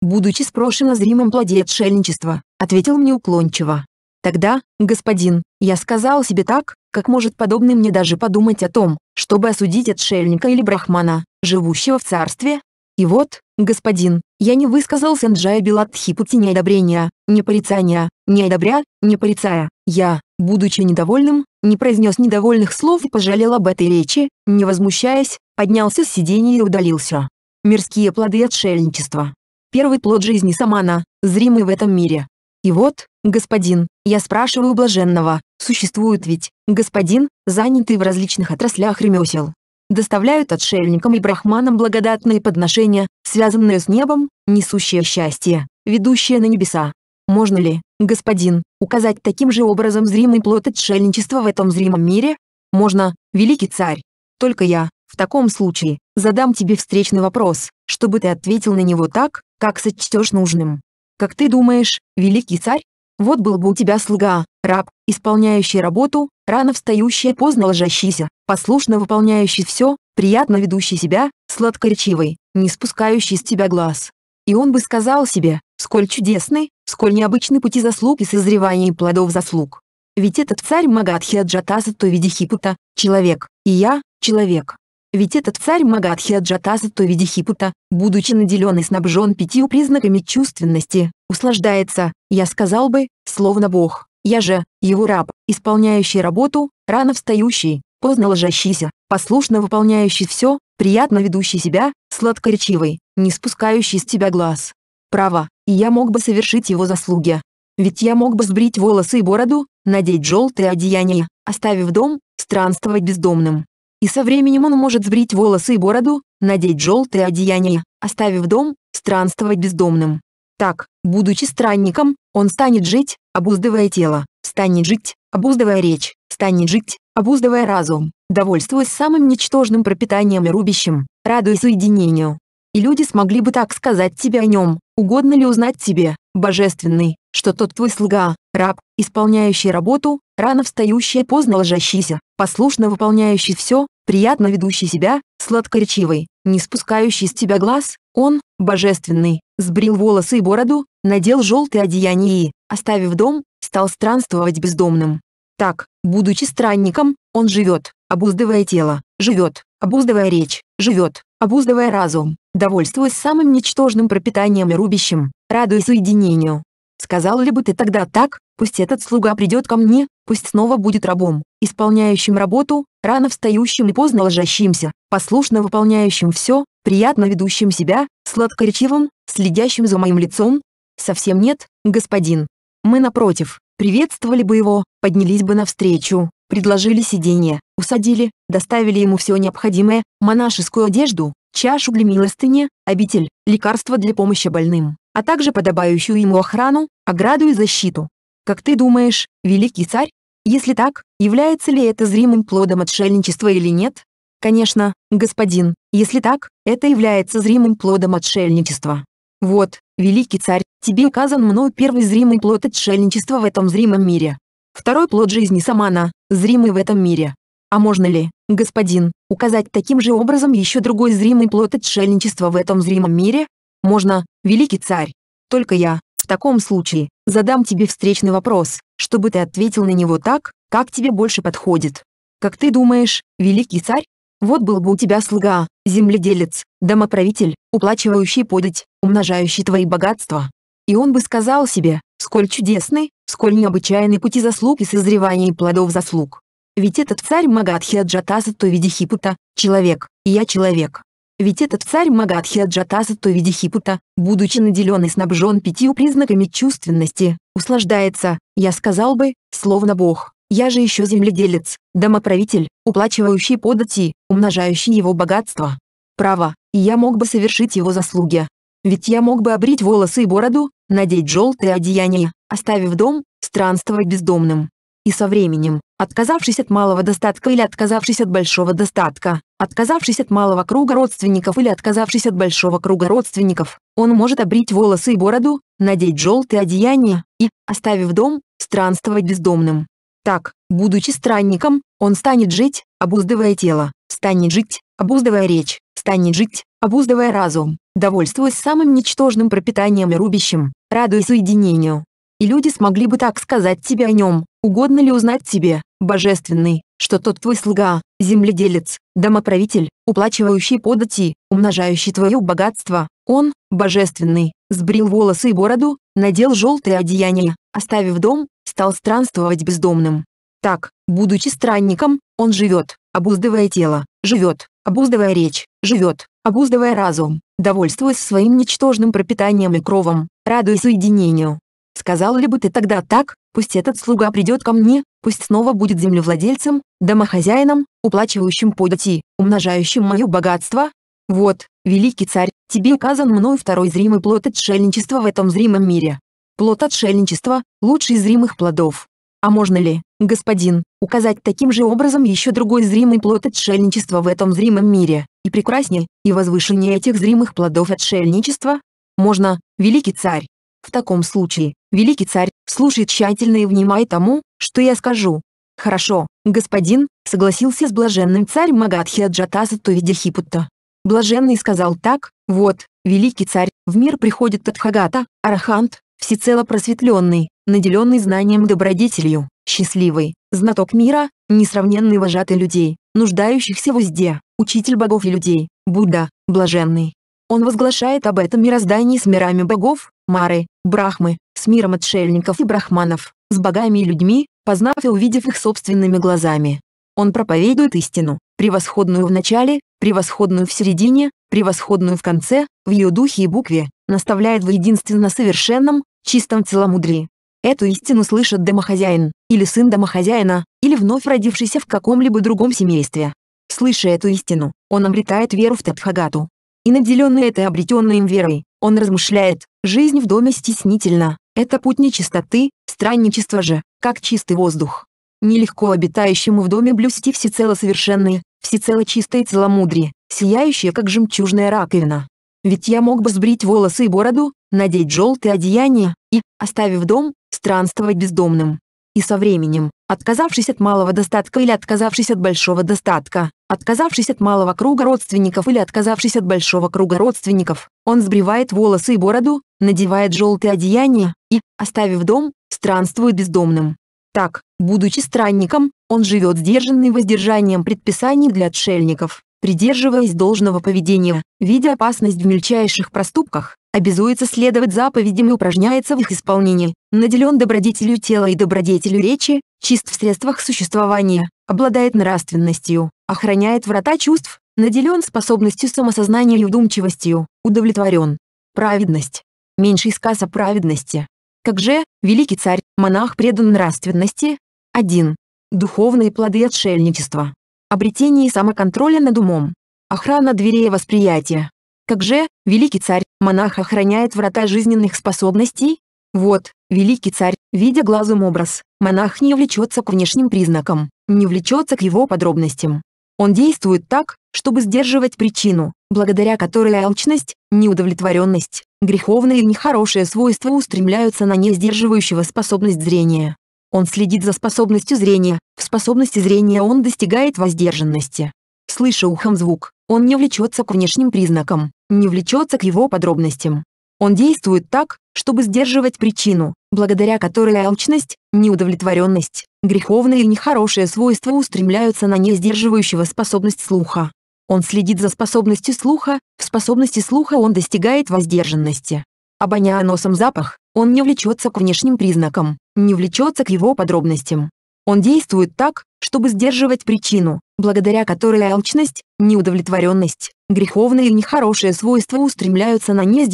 будучи спрошен о зримом плоде отшельничества, ответил мне уклончиво. Тогда, господин, я сказал себе так, как может подобный мне даже подумать о том, чтобы осудить отшельника или брахмана, живущего в царстве? И вот, господин, я не высказал Сенджая ни одобрения, ни порицания, ни одобря, ни порицая. Я, будучи недовольным, не произнес недовольных слов и пожалел об этой речи, не возмущаясь, поднялся с сиденья и удалился. Мирские плоды отшельничества. Первый плод жизни Самана, зримый в этом мире. И вот, господин, я спрашиваю блаженного, существует ведь, господин, занятый в различных отраслях ремесел. Доставляют отшельникам и брахманам благодатные подношения, связанные с небом, несущие счастье, ведущие на небеса. Можно ли, Господин, указать таким же образом зримый плод отшельничества в этом зримом мире? Можно, великий царь. Только я, в таком случае, задам тебе встречный вопрос, чтобы ты ответил на него так, как сочтешь нужным. Как ты думаешь, великий царь? Вот был бы у тебя слуга, раб, исполняющий работу, рано встающий, поздно ложащийся, послушно выполняющий все, приятно ведущий себя, сладкоречивый, не спускающий с тебя глаз. И он бы сказал себе, сколь чудесны, сколь необычны пути заслуг и созревания плодов заслуг. Ведь этот царь Магадхи Аджатаса то Видихипута, человек, и я, человек. Ведь этот царь Магадхи Аджатаса то Видихипута, будучи наделен и снабжен пятью признаками чувственности, услаждается, я сказал бы, словно Бог. Я же, его раб, исполняющий работу, рано встающий, поздно ложащийся, послушно выполняющий все, приятно ведущий себя, сладкоречивый, не спускающий с тебя глаз. Право, и я мог бы совершить его заслуги. Ведь я мог бы сбрить волосы и бороду, надеть желтое одеяние, оставив дом, странствовать бездомным. И со временем он может сбрить волосы и бороду, надеть желтое одеяние, оставив дом, странствовать бездомным. Так, будучи странником, он станет жить, обуздывая тело, станет жить, обуздывая речь, станет жить, обуздывая разум, довольствуясь самым ничтожным пропитанием и рубящим, радуясь уединению. И люди смогли бы так сказать тебе о нем, Угодно ли узнать тебе, божественный, что тот твой слуга, раб, исполняющий работу, рано встающий, поздно ложащийся, послушно выполняющий все, приятно ведущий себя, сладкоречивый, не спускающий с тебя глаз, он, божественный, сбрил волосы и бороду, надел желтые одеяния и, оставив дом, стал странствовать бездомным. Так, будучи странником, он живет, обуздывая тело, живет, обуздывая речь, живет, обуздывая разум, довольствуясь самым ничтожным пропитанием и рубящим, радуясь уединению. Сказал ли бы ты тогда так, пусть этот слуга придет ко мне, пусть снова будет рабом, исполняющим работу, рано встающим и поздно ложащимся, послушно выполняющим все, приятно ведущим себя, сладкоречивым, следящим за моим лицом? Совсем нет, господин. Мы напротив, приветствовали бы его, поднялись бы навстречу, предложили сиденье, усадили, доставили ему все необходимое, монашескую одежду, чашу для милостыни, обитель, лекарства для помощи больным, а также подобающую ему охрану, ограду и защиту. Как ты думаешь, великий царь? Если так, является ли это зримым плодом отшельничества или нет? Конечно, господин, если так, это является зримым плодом отшельничества. Вот, великий царь, тебе указан мною первый зримый плод отшельничества в этом зримом мире. Второй плод жизни Самана, зримый в этом мире. А можно ли, господин, указать таким же образом еще другой зримый плод отшельничества в этом зримом мире? Можно, великий царь. Только я, в таком случае, задам тебе встречный вопрос, чтобы ты ответил на него так, как тебе больше подходит. Как ты думаешь, великий царь? Вот был бы у тебя слуга, земледелец, домоправитель, уплачивающий подать, умножающий твои богатства. И он бы сказал себе, сколь чудесный! сколь необычайны пути заслуг и созревания плодов заслуг. Ведь этот царь Магадхи Аджатаса то Видихипута, человек, и я человек. Ведь этот царь Магадхи Аджатаса то Видихипута, будучи наделен и снабжен пятью признаками чувственности, услаждается, я сказал бы, словно Бог. Я же еще земледелец, домоправитель, уплачивающий подати, умножающий его богатство. Право, и я мог бы совершить его заслуги. Ведь я мог бы обрить волосы и бороду, надеть желтое одеяние, оставив дом, странствовать бездомным. И со временем, отказавшись от малого достатка или отказавшись от большого достатка, отказавшись от малого круга родственников или отказавшись от большого круга родственников, он может обрить волосы и бороду, надеть желтые одеяния и, оставив дом, странствовать бездомным. Так, будучи странником, он станет жить, обуздывая тело, станет жить, обуздывая речь, станет жить, обуздывая разум, довольствуясь самым ничтожным пропитанием и рубящим, радуясь соединению и люди смогли бы так сказать тебе о нем. Угодно ли узнать тебе, божественный, что тот твой слуга, земледелец, домоправитель, уплачивающий подати, умножающий твое богатство, он, божественный, сбрил волосы и бороду, надел желтое одеяние, оставив дом, стал странствовать бездомным. Так, будучи странником, он живет, обуздывая тело, живет, обуздывая речь, живет, обуздывая разум, довольствуясь своим ничтожным пропитанием и кровом, радуясь уединению, Сказал ли бы ты тогда так, пусть этот слуга придет ко мне, пусть снова будет землевладельцем, домохозяином, уплачивающим подати, умножающим мое богатство? Вот, великий царь, тебе указан мной второй зримый плод отшельничества в этом зримом мире. Плод отшельничества – лучший из зримых плодов. А можно ли, господин, указать таким же образом еще другой зримый плод отшельничества в этом зримом мире, и прекраснее и возвышеннее этих зримых плодов отшельничества? Можно, великий царь. В таком случае, Великий царь, слушай тщательно и внимай тому, что я скажу. Хорошо, господин, согласился с блаженным царь Магадхи Аджатаса Тувидихипутта. Блаженный сказал так, вот, великий царь, в мир приходит Тадхагата, Арахант, всецело просветленный, наделенный знанием добродетелью, счастливый, знаток мира, несравненный вожатый людей, нуждающихся везде, учитель богов и людей, Будда, блаженный. Он возглашает об этом мироздании с мирами богов, Мары, Брахмы, с миром отшельников и брахманов, с богами и людьми, познав и увидев их собственными глазами. Он проповедует истину, превосходную в начале, превосходную в середине, превосходную в конце, в ее духе и букве, наставляет в единственно совершенном, чистом целомудрии. Эту истину слышит домохозяин, или сын домохозяина, или вновь родившийся в каком-либо другом семействе. Слыша эту истину, он обретает веру в Тадхагату. И наделенный этой обретенной им верой, он размышляет, Жизнь в доме стеснительна, это путь нечистоты, странничество же, как чистый воздух. Нелегко обитающему в доме блюсти всецело совершенные, всецело чистое целомудрие, сияющее как жемчужная раковина. Ведь я мог бы сбрить волосы и бороду, надеть желтое одеяние и, оставив дом, странствовать бездомным. И со временем, отказавшись от малого достатка или отказавшись от большого достатка, отказавшись от малого круга родственников или отказавшись от большого круга родственников, он сбривает волосы и бороду, надевает желтые одеяния и, оставив дом, странствует бездомным. Так, будучи странником, он живет сдержанный воздержанием предписаний для отшельников, придерживаясь должного поведения, видя опасность в мельчайших проступках, обязуется следовать заповедям и упражняется в их исполнении, наделен добродетелью тела и добродетелью речи, чист в средствах существования, обладает нравственностью, охраняет врата чувств, наделен способностью самосознания и удумчивостью, удовлетворен. Праведность. Меньший сказ о праведности. Как же, великий царь, монах предан нравственности? 1. Духовные плоды отшельничества. Обретение самоконтроля над умом. Охрана дверей восприятия. Как же, великий царь, монах охраняет врата жизненных способностей? Вот, великий царь, видя глазом образ, монах не влечется к внешним признакам, не влечется к его подробностям. Он действует так, чтобы сдерживать причину, благодаря которой алчность, неудовлетворенность, греховные и нехорошие свойства устремляются на не сдерживающего способность зрения. Он следит за способностью зрения, в способности зрения он достигает воздержанности. Слыша ухом звук, он не влечется к внешним признакам, не влечется к его подробностям. Он действует так, чтобы сдерживать причину, благодаря которой алчность, неудовлетворенность, греховные и нехорошие свойства устремляются на несдерживающего способность слуха. Он следит за способностью слуха, в способности слуха он достигает воздержанности. Обоняя носом запах, он не влечется к внешним признакам, не влечется к его подробностям. Он действует так, чтобы сдерживать причину, благодаря которой алчность, неудовлетворенность, греховные и нехорошие свойства устремляются на не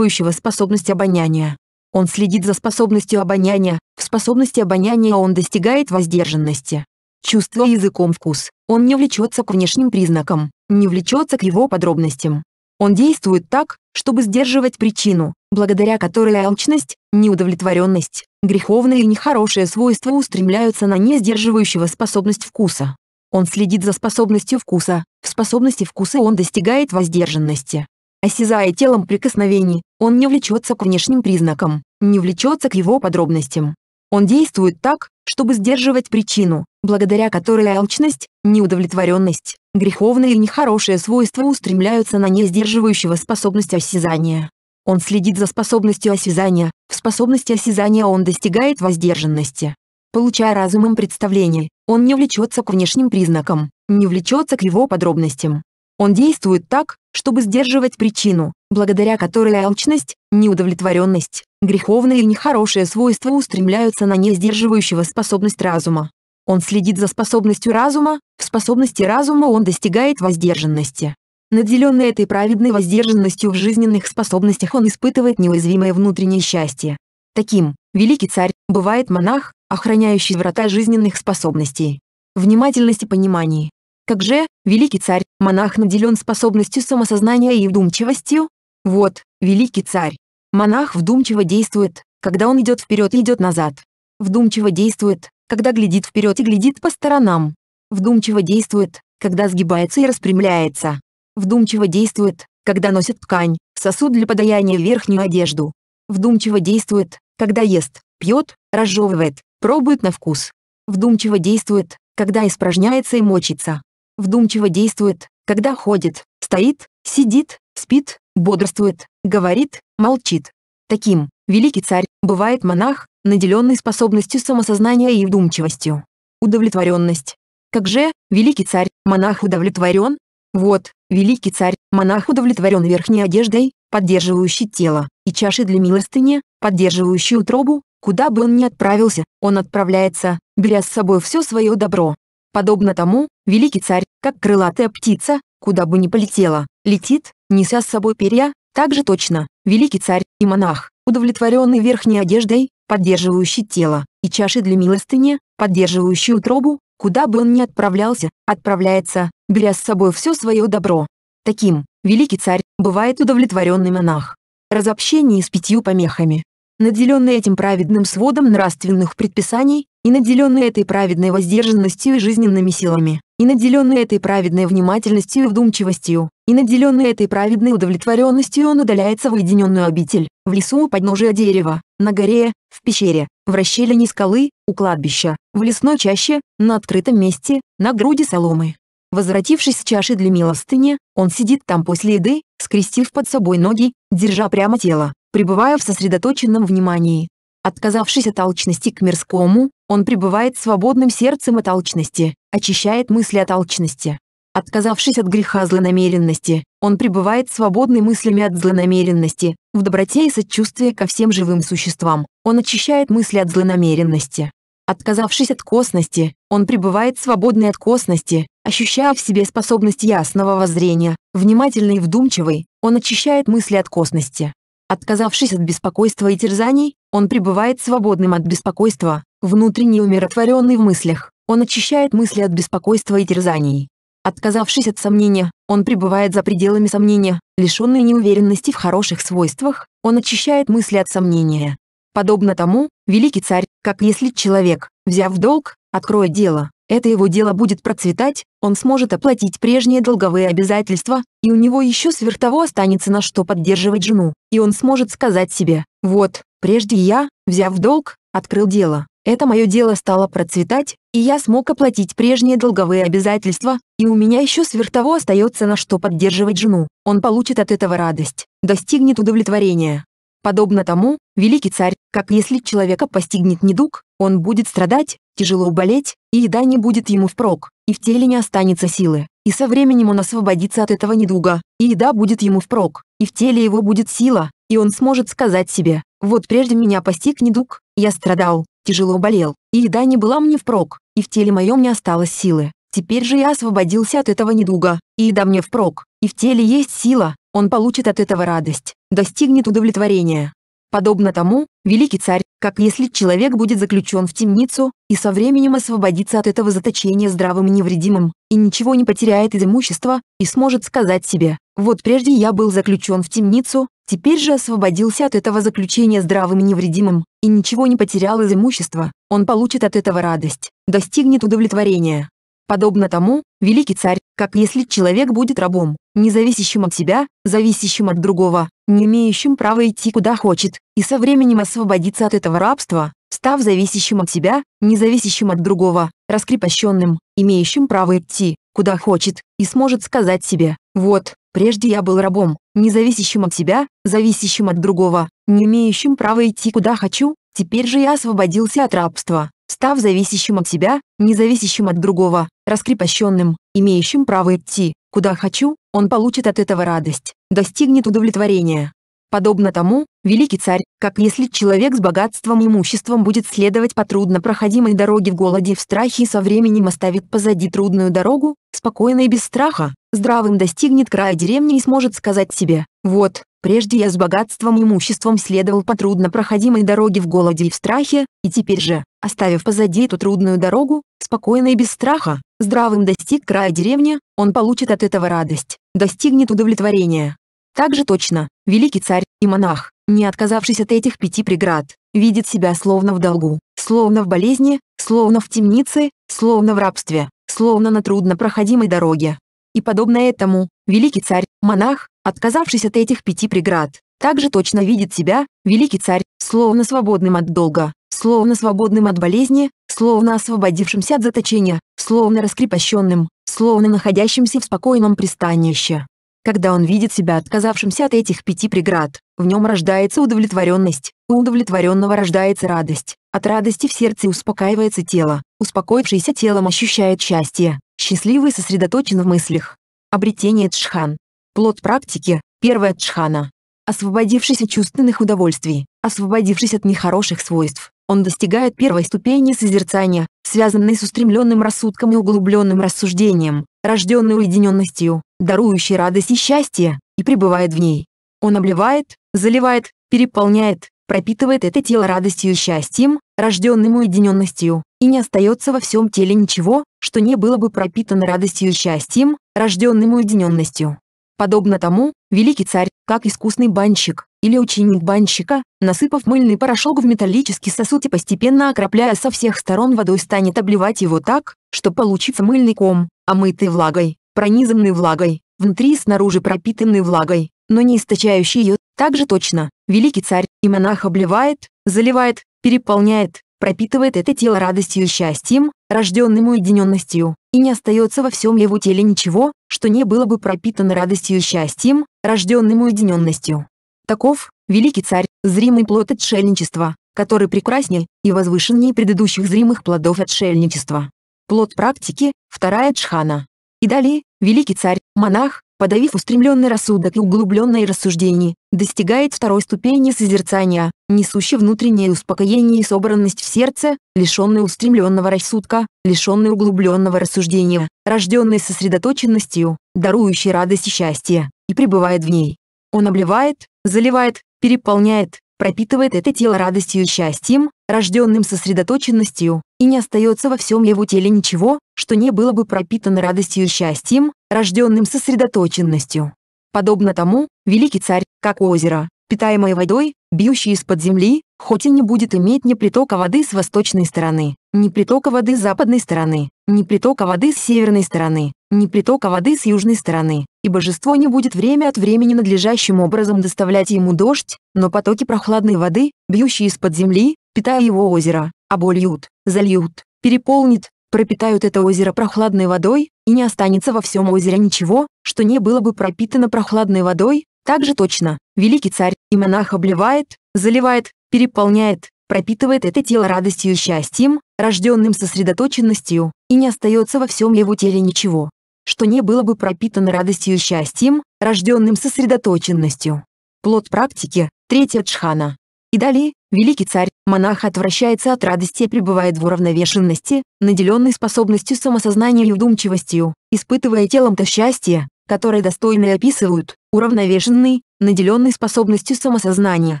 способность обоняния. Он следит за способностью обоняния, в способности обоняния он достигает воздержанности. Чувствуя языком вкус, он не влечется к внешним признакам, не влечется к его подробностям. Он действует так, чтобы сдерживать причину, благодаря которой алчность, неудовлетворенность, греховные и нехорошие свойства устремляются на не сдерживающего способность вкуса. Он следит за способностью вкуса, в способности вкуса он достигает воздержанности. Осязая телом прикосновений, он не влечется к внешним признакам, не влечется к его подробностям. Он действует так, чтобы сдерживать причину, благодаря которой алчность, неудовлетворенность, греховные и нехорошие свойства устремляются на не сдерживающего способность осязания. Он следит за способностью осязания, в способности осязания он достигает воздержанности. Получая разумом представление, он не влечется к внешним признакам, не влечется к его подробностям. Он действует так, чтобы сдерживать причину, благодаря которой алчность, неудовлетворенность, греховные и нехорошие свойства устремляются на несдерживающего способность разума. Он следит за способностью разума, в способности разума он достигает воздержанности. Наделенный этой праведной воздержанностью в жизненных способностях он испытывает неуязвимое внутреннее счастье. Таким, великий царь, бывает монах, охраняющий врата жизненных способностей. Внимательность и понимание. Как же, великий царь, монах наделен способностью самосознания и вдумчивостью? Вот, великий царь. Монах вдумчиво действует, когда он идет вперед и идет назад. Вдумчиво действует, когда глядит вперед и глядит по сторонам. Вдумчиво действует, когда сгибается и распрямляется. Вдумчиво действует, когда носит ткань, сосуд для подаяния верхнюю одежду. Вдумчиво действует, когда ест, пьет, разжевывает, пробует на вкус. Вдумчиво действует, когда испражняется и мочится. Вдумчиво действует, когда ходит, стоит, сидит, спит, бодрствует, говорит, молчит. Таким, великий царь, бывает монах, наделенный способностью самосознания и вдумчивостью. Удовлетворенность. Как же, великий царь, монах удовлетворен? Вот, Великий царь, монах удовлетворен верхней одеждой, поддерживающей тело, и чашей для милостыни, поддерживающей утробу, куда бы он ни отправился, он отправляется, беря с собой все свое добро. Подобно тому, великий царь, как крылатая птица, куда бы ни полетела, летит, неся с собой перья, также точно, великий царь и монах, удовлетворенный верхней одеждой, поддерживающий тело, и чашей для милостыни, поддерживающей утробу, куда бы он ни отправлялся, отправляется, беря с собой все свое добро. Таким, великий царь, бывает удовлетворенный монах. Разобщение с пятью помехами. Наделенный этим праведным сводом нравственных предписаний, и наделенный этой праведной воздержанностью и жизненными силами, и наделенный этой праведной внимательностью и вдумчивостью, и наделенный этой праведной удовлетворенностью он удаляется в уединенную обитель, в лесу у подножия дерева, на горе, в пещере, в расщелине скалы, у кладбища, в лесной чаще, на открытом месте, на груди соломы. Возвратившись с чаши для милостыни, он сидит там после еды, скрестив под собой ноги, держа прямо тело, пребывая в сосредоточенном внимании. Отказавшись от алчности к мирскому, он пребывает свободным сердцем от алчности, очищает мысли от алчности. Отказавшись от греха злонамеренности, он пребывает свободный мыслями от злонамеренности, в доброте и сочувствии ко всем живым существам, он очищает мысли от злонамеренности. Отказавшись от косности, он пребывает свободный от косности, Ощущая в себе способность ясного воззрения, внимательный и вдумчивый, он очищает мысли от косности. Отказавшись от беспокойства и терзаний, он пребывает свободным от беспокойства, внутренне умиротворенный в мыслях, он очищает мысли от беспокойства и терзаний. Отказавшись от сомнения, он пребывает за пределами сомнения, лишенный неуверенности в хороших свойствах, он очищает мысли от сомнения. Подобно тому, великий царь, как если человек, взяв долг, откроет дело, это его дело будет процветать, он сможет оплатить прежние долговые обязательства, и у него еще сверх того останется на что поддерживать жену, и он сможет сказать себе, вот, прежде я, взяв долг, открыл дело, это мое дело стало процветать, и я смог оплатить прежние долговые обязательства, и у меня еще сверх того остается на что поддерживать жену, он получит от этого радость, достигнет удовлетворения. Подобно тому, великий царь, как если человека постигнет недуг, он будет страдать, тяжело уболеть и еда не будет ему впрок, и в теле не останется силы, и со временем он освободится от этого недуга, и еда будет ему впрок, и в теле его будет сила, и он сможет сказать себе, вот прежде меня постиг недуг, я страдал, тяжело болел, и еда не была мне впрок, и в теле моем не осталось силы, теперь же я освободился от этого недуга, и еда мне впрок, и в теле есть сила, он получит от этого радость, достигнет удовлетворения. Подобно тому, великий царь как если человек будет заключен в темницу, и со временем освободится от этого заточения здравым и невредимым, и ничего не потеряет из имущества, и сможет сказать себе, вот прежде я был заключен в темницу, теперь же освободился от этого заключения здравым и невредимым, и ничего не потерял из имущества, он получит от этого радость, достигнет удовлетворения, Подобно тому, великий царь, как если человек будет рабом, независящим от себя, зависящим от другого, не имеющим права идти куда хочет, и со временем освободиться от этого рабства, став зависящим от себя, независящим от другого, раскрепощенным, имеющим право идти, куда хочет, и сможет сказать себе, вот, прежде я был рабом, независящим от себя, зависящим от другого, не имеющим права идти куда хочу, теперь же я освободился от рабства, став зависящим от себя, независящим от другого, раскрепощенным, имеющим право идти, куда хочу, он получит от этого радость, достигнет удовлетворения. Подобно тому, великий царь, как если человек с богатством и имуществом будет следовать по труднопроходимой дороге в голоде и в страхе и со временем оставит позади трудную дорогу, спокойно и без страха, здравым достигнет края деревни и сможет сказать себе «Вот, Прежде я с богатством и имуществом следовал по труднопроходимой дороге в голоде и в страхе, и теперь же, оставив позади эту трудную дорогу, спокойно и без страха, здравым достиг края деревни, он получит от этого радость, достигнет удовлетворения. Также точно, великий царь и монах, не отказавшись от этих пяти преград, видит себя словно в долгу, словно в болезни, словно в темнице, словно в рабстве, словно на труднопроходимой дороге. И подобно этому, великий царь, монах, отказавшись от этих пяти преград, также точно видит себя, великий царь, словно свободным от долга, словно свободным от болезни, словно освободившимся от заточения, словно раскрепощенным, словно находящимся в спокойном пристанище. Когда он видит себя отказавшимся от этих пяти преград, в нем рождается удовлетворенность, у удовлетворенного рождается радость, от радости в сердце успокаивается тело, успокоившееся телом ощущает счастье, счастливый сосредоточен в мыслях. Обретение Джхан. Плод практики, первая Джхана. Освободившись от чувственных удовольствий, освободившись от нехороших свойств, он достигает первой ступени созерцания, связанной с устремленным рассудком и углубленным рассуждением, рожденный уединенностью, дарующий радость и счастье, и пребывает в ней. Он обливает, заливает, переполняет, пропитывает это тело радостью и счастьем, рожденным уединенностью, и не остается во всем теле ничего, что не было бы пропитано радостью и счастьем, рожденным уединенностью. Подобно тому, великий царь, как искусный банщик, или ученик банщика, насыпав мыльный порошок в металлический сосуд и постепенно окропляя со всех сторон водой станет обливать его так, что получится мыльный ком, омытый влагой, пронизанный влагой, внутри и снаружи пропитанный влагой, но не источающий ее, так же точно. Великий царь и монах обливает, заливает, переполняет, пропитывает это тело радостью и счастьем, рожденным уединенностью, и не остается во всем его теле ничего, что не было бы пропитано радостью и счастьем, рожденным уединенностью. Таков, великий царь, зримый плод отшельничества, который прекрасней и возвышеннее предыдущих зримых плодов отшельничества. Плод практики, вторая джхана. И далее, великий царь, монах, подавив устремленный рассудок и углубленные рассуждения, достигает второй ступени созерцания, несущей внутреннее успокоение и собранность в сердце, лишенной устремленного рассудка, лишенной углубленного рассуждения, рожденной сосредоточенностью, дарующей радость и счастье, и пребывает в ней. Он обливает, заливает, переполняет, пропитывает это тело радостью и счастьем, рожденным сосредоточенностью, и не остается во всем его теле ничего, что не было бы пропитано радостью и счастьем, рожденным сосредоточенностью. Подобно тому, великий царь, как озеро, питаемое водой, бьющее из-под земли, хоть и не будет иметь ни притока воды с восточной стороны, ни притока воды с западной стороны, ни притока воды с северной стороны, ни притока воды с южной стороны, и божество не будет время от времени надлежащим образом доставлять ему дождь, но потоки прохладной воды, бьющие из-под земли, питая его озеро, обольют, зальют, переполнит, пропитают это озеро прохладной водой, и не останется во всем озере ничего, что не было бы пропитано прохладной водой, так же точно, великий царь и монах обливает, заливает, переполняет, пропитывает это тело радостью и счастьем, рожденным сосредоточенностью, и не остается во всем его теле ничего, что не было бы пропитано радостью и счастьем, рожденным сосредоточенностью. Плод практики, третья джхана. И далее, великий царь, монах отвращается от радости и пребывает в уравновешенности, наделенной способностью самосознания и вдумчивостью, испытывая телом то счастье, которое достойно описывают, уравновешенный, наделенный способностью самосознания,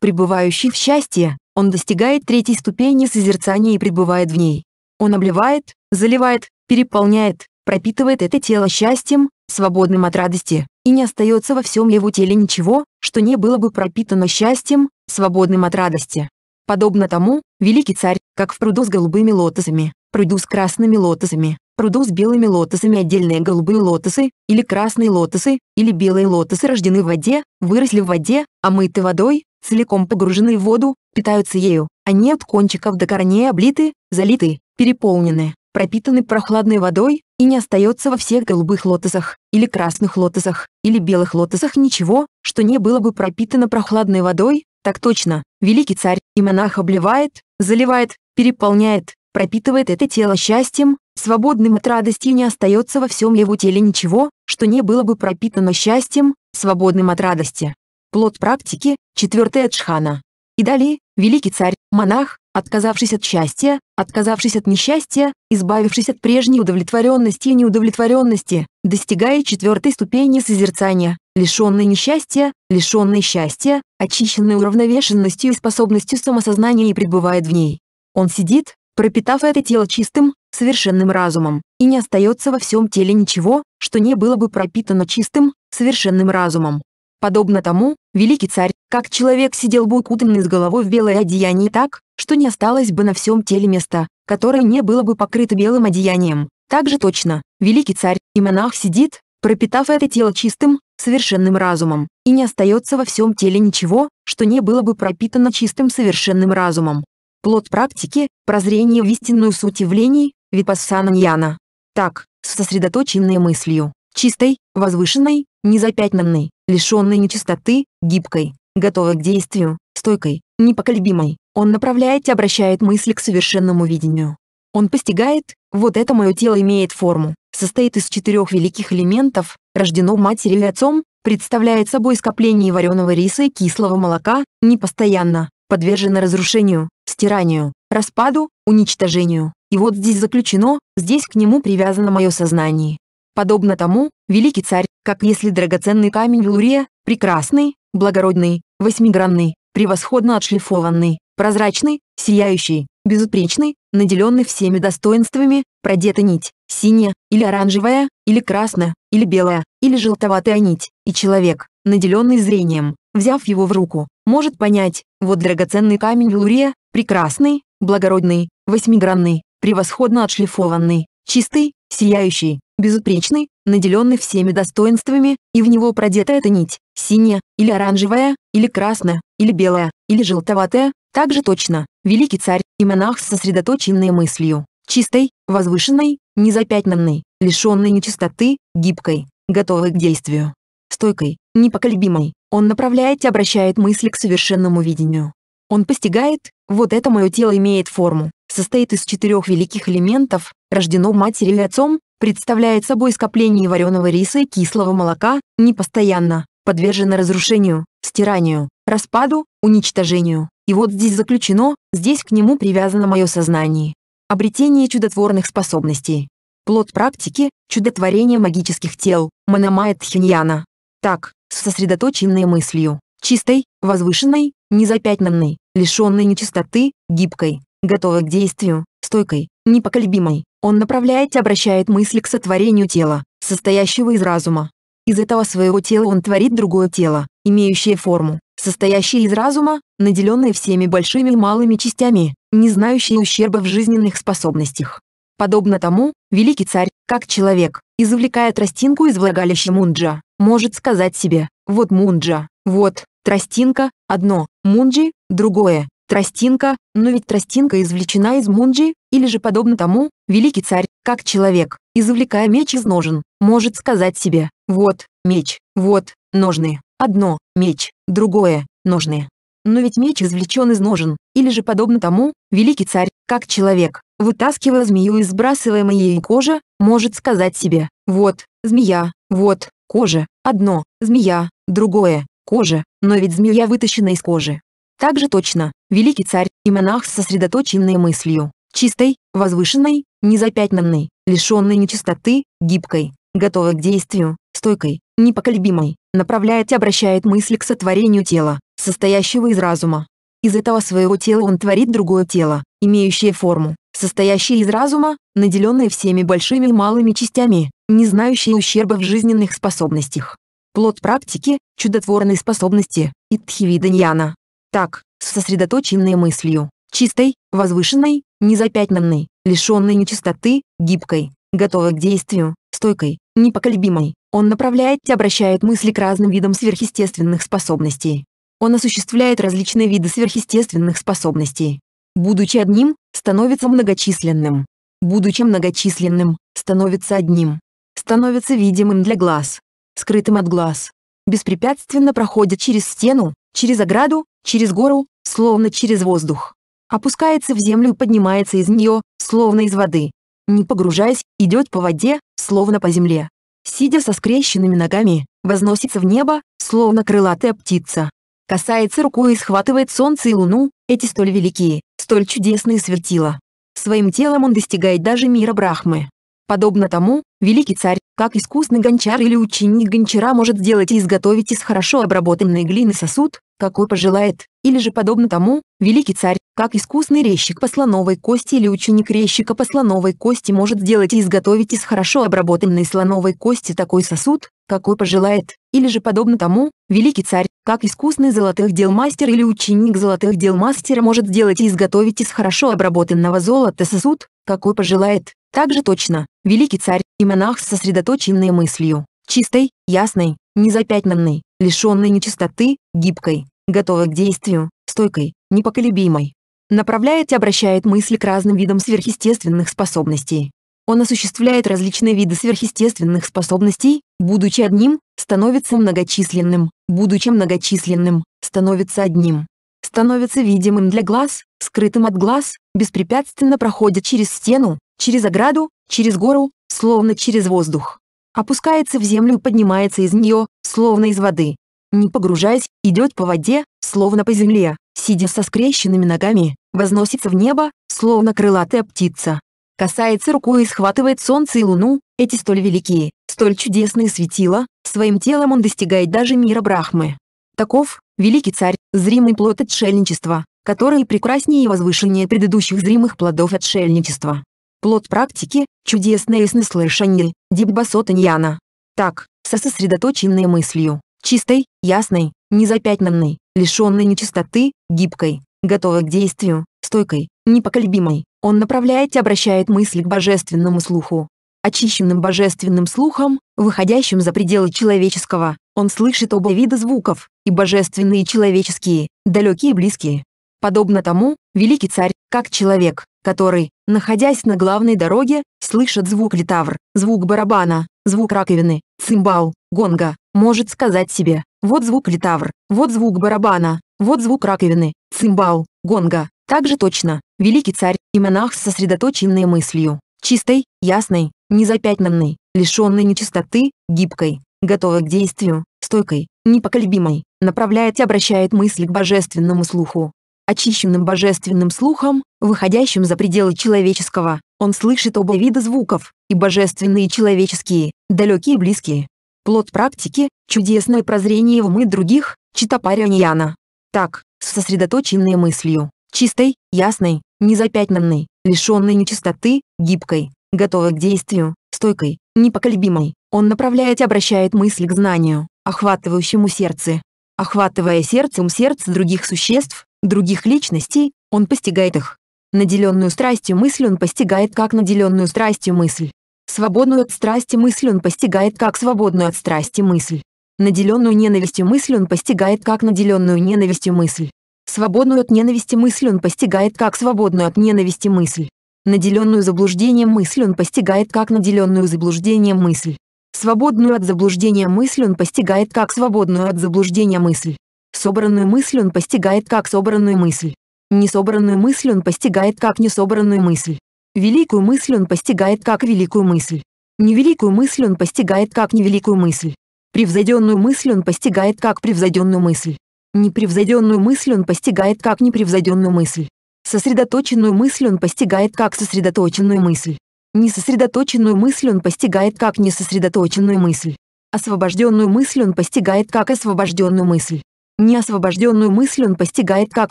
пребывающий в счастье, он достигает третьей ступени созерцания и пребывает в ней. Он обливает, заливает, переполняет, пропитывает это тело счастьем, свободным от радости, и не остается во всем его теле ничего, что не было бы пропитано счастьем, свободным от радости. Подобно тому, великий царь, как в пруду с голубыми лотосами, пруду с красными лотосами, пруду с белыми лотосами отдельные голубые лотосы, или красные лотосы, или белые лотосы рождены в воде, выросли в воде, омыты водой, целиком погружены в воду, питаются ею, они от кончиков до корней облиты, залиты, переполнены, пропитаны прохладной водой, и не остается во всех голубых лотосах, или красных лотосах, или белых лотосах ничего, что не было бы пропитано прохладной водой, так точно, великий царь и монах обливает, заливает, переполняет, пропитывает это тело счастьем, свободным от радости и не остается во всем его теле ничего, что не было бы пропитано счастьем, свободным от радости. Плод практики, четвертая джхана. И далее, великий царь, монах, отказавшись от счастья, отказавшись от несчастья, избавившись от прежней удовлетворенности и неудовлетворенности, достигая четвертой ступени созерцания, лишенной несчастья, лишенной счастья, очищенной уравновешенностью и способностью самосознания и пребывает в ней. Он сидит, пропитав это тело чистым, совершенным разумом, и не остается во всем теле ничего, что не было бы пропитано чистым, совершенным разумом. Подобно тому, великий царь как человек сидел бы укутанный с головой в белое одеяние так, что не осталось бы на всем теле места, которое не было бы покрыто белым одеянием. Также точно, великий царь и монах сидит, пропитав это тело чистым, совершенным разумом, и не остается во всем теле ничего, что не было бы пропитано чистым совершенным разумом. Плод практики – прозрение в истинную суть явлений, випассана ньяна. Так, с сосредоточенной мыслью, чистой, возвышенной, незапятнанной, лишенной нечистоты, гибкой, готовый к действию, стойкой, непоколебимой, он направляет и обращает мысли к совершенному видению. Он постигает, вот это мое тело имеет форму, состоит из четырех великих элементов, рождено матерью и отцом, представляет собой скопление вареного риса и кислого молока, непостоянно, подвержено разрушению, стиранию, распаду, уничтожению. И вот здесь заключено, здесь к нему привязано мое сознание. Подобно тому, великий царь, как если драгоценный камень в луре, прекрасный, благородный, восьмигранный, превосходно отшлифованный, прозрачный, сияющий, безупречный, наделенный всеми достоинствами, продета нить, синяя, или оранжевая, или красная, или белая, или желтоватая нить, и человек, наделенный зрением, взяв его в руку, может понять, вот драгоценный камень Велурия, прекрасный, благородный, восьмигранный, превосходно отшлифованный, чистый, сияющий, безупречный, наделенный всеми достоинствами, и в него продета эта нить, синяя, или оранжевая, или красная, или белая, или желтоватая, также точно, великий царь и монах сосредоточенной мыслью, чистой, возвышенной, незапятнанной, лишенной нечистоты, гибкой, готовой к действию, стойкой, непоколебимой, он направляет и обращает мысли к совершенному видению. Он постигает, вот это мое тело имеет форму, состоит из четырех великих элементов, рождено матерью и отцом, представляет собой скопление вареного риса и кислого молока, непостоянно, подвержено разрушению, стиранию, распаду, уничтожению. И вот здесь заключено, здесь к нему привязано мое сознание. Обретение чудотворных способностей. Плод практики – чудотворение магических тел, мономая Тхиньяна. Так, с сосредоточенной мыслью, чистой, возвышенной, незапятнанной, лишенной нечистоты, гибкой, готовой к действию, стойкой, непоколебимой. Он направляет и обращает мысли к сотворению тела, состоящего из разума. Из этого своего тела он творит другое тело, имеющее форму, состоящее из разума, наделенное всеми большими и малыми частями, не знающее ущерба в жизненных способностях. Подобно тому, великий царь, как человек, извлекая тростинку из влагалища Мунджа, может сказать себе «вот Мунджа, вот, тростинка, одно, Мунджи, другое, Тростинка, но ведь тростинка извлечена из мунджи, или же подобно тому, великий царь, как человек, извлекая меч из ножен, может сказать себе «вот, меч, вот, ножны, одно, меч, другое, ножны». Но ведь меч извлечен из ножен, или же подобно тому, великий царь, как человек, вытаскивая змею из сбрасываемой ей кожи, может сказать себе «вот, змея, вот, кожа, одно, змея, другое, кожа, но ведь змея вытащена из кожи, также точно, великий царь и монах сосредоточенной мыслью, чистой, возвышенной, незапятнанной, лишенной нечистоты, гибкой, готовой к действию, стойкой, непоколебимой, направляет и обращает мысли к сотворению тела, состоящего из разума. Из этого своего тела он творит другое тело, имеющее форму, состоящее из разума, наделенное всеми большими и малыми частями, не знающее ущерба в жизненных способностях. Плод практики – чудотворной способности, Итхивиданьяна, так, с сосредоточенной мыслью, чистой, возвышенной, незапятнанной, лишенной нечистоты, гибкой, готовой к действию, стойкой, непоколебимой, он направляет и обращает мысли к разным видам сверхъестественных способностей. Он осуществляет различные виды сверхъестественных способностей. Будучи одним, становится многочисленным. Будучи многочисленным, становится одним. Становится видимым для глаз. Скрытым от глаз. Беспрепятственно проходит через стену, через ограду, через гору, словно через воздух. Опускается в землю и поднимается из нее, словно из воды. Не погружаясь, идет по воде, словно по земле. Сидя со скрещенными ногами, возносится в небо, словно крылатая птица. Касается рукой и схватывает солнце и луну, эти столь великие, столь чудесные светила. Своим телом он достигает даже мира Брахмы. Подобно тому, великий царь, как искусный гончар или ученик гончара может сделать и изготовить из хорошо обработанной глины сосуд, какой пожелает, или же подобно тому, великий царь, как искусный резчик по слоновой кости или ученик резчика по слоновой кости может сделать и изготовить из хорошо обработанной слоновой кости такой сосуд, какой пожелает, или же подобно тому, великий царь, как искусный золотых дел мастер или ученик золотых дел мастера может сделать и изготовить из хорошо обработанного золота сосуд, какой пожелает, также точно, великий царь и монах с сосредоточенной мыслью, чистой, ясной, незапятнанной, лишенной нечистоты, гибкой, готовой к действию, стойкой, непоколебимой. Направляет и обращает мысли к разным видам сверхъестественных способностей. Он осуществляет различные виды сверхъестественных способностей, будучи одним, становится многочисленным, будучи многочисленным, становится одним. Становится видимым для глаз, скрытым от глаз, беспрепятственно проходит через стену, через ограду, через гору, словно через воздух. Опускается в землю и поднимается из нее, словно из воды. Не погружаясь, идет по воде, словно по земле, сидя со скрещенными ногами, возносится в небо, словно крылатая птица. Касается рукой и схватывает солнце и луну, эти столь великие, столь чудесные светила, своим телом он достигает даже мира Брахмы. Таков, великий царь, зримый плод отшельничества, который прекраснее и возвышеннее предыдущих зримых плодов отшельничества. Плод практики – чудесное яснослышание, диббасотаньяна. Так, со сосредоточенной мыслью, чистой, ясной, незапятнанной, лишенной нечистоты, гибкой, готовой к действию, стойкой, непоколебимой. Он направляет и обращает мысль к божественному слуху. Очищенным божественным слухом, выходящим за пределы человеческого, он слышит оба вида звуков, и божественные и человеческие, далекие и близкие. Подобно тому, великий царь, как человек, который, находясь на главной дороге, слышит звук литавр, звук барабана, звук раковины, цимбал, гонга, может сказать себе, вот звук литавр, вот звук барабана, вот звук раковины, цимбал, гонга. Также точно, великий царь и монах сосредоточенные мыслью, чистой, ясной, незапятнанной, лишенной нечистоты, гибкой, готовой к действию, стойкой, непоколебимой, направляет и обращает мысль к божественному слуху, очищенным божественным слухом, выходящим за пределы человеческого, он слышит оба вида звуков, и божественные и человеческие, далекие и близкие. Плод практики – чудесное прозрение в умы других, читапаряньяна. Так, с сосредоточенной мыслью, чистой, ясной, незапятнанной, лишенной нечистоты, гибкой, готовой к действию, стойкой, непоколебимой, он направляет и обращает мысль к знанию, охватывающему сердце. Охватывая сердцем сердце других существ, других личностей, он постигает их. Наделенную страстью мысль он постигает как наделенную страстью мысль. Свободную от страсти мысль он постигает как свободную от страсти мысль. Наделенную ненавистью мысль он постигает как наделенную ненавистью мысль. Свободную от ненависти мысль он постигает как свободную от ненависти мысль. Наделенную заблуждением мысль он постигает как наделенную заблуждением мысль. Свободную от заблуждения мысль он постигает как свободную от заблуждения мысль. Собранную мысль он постигает как собранную мысль. Несобранную мысль он постигает как несобранную мысль. Великую мысль он постигает как великую мысль. Невеликую мысль он постигает как невеликую мысль. Превзойденную мысль он постигает как превзойденную мысль. Непревзойденную мысль он постигает как непревзойденную мысль. Сосредоточенную мысль он постигает как сосредоточенную мысль. Несосредоточенную мысль он постигает как несосредоточенную мысль. Освобожденную мысль он постигает как освобожденную мысль. Неосвобожденную мысль он постигает как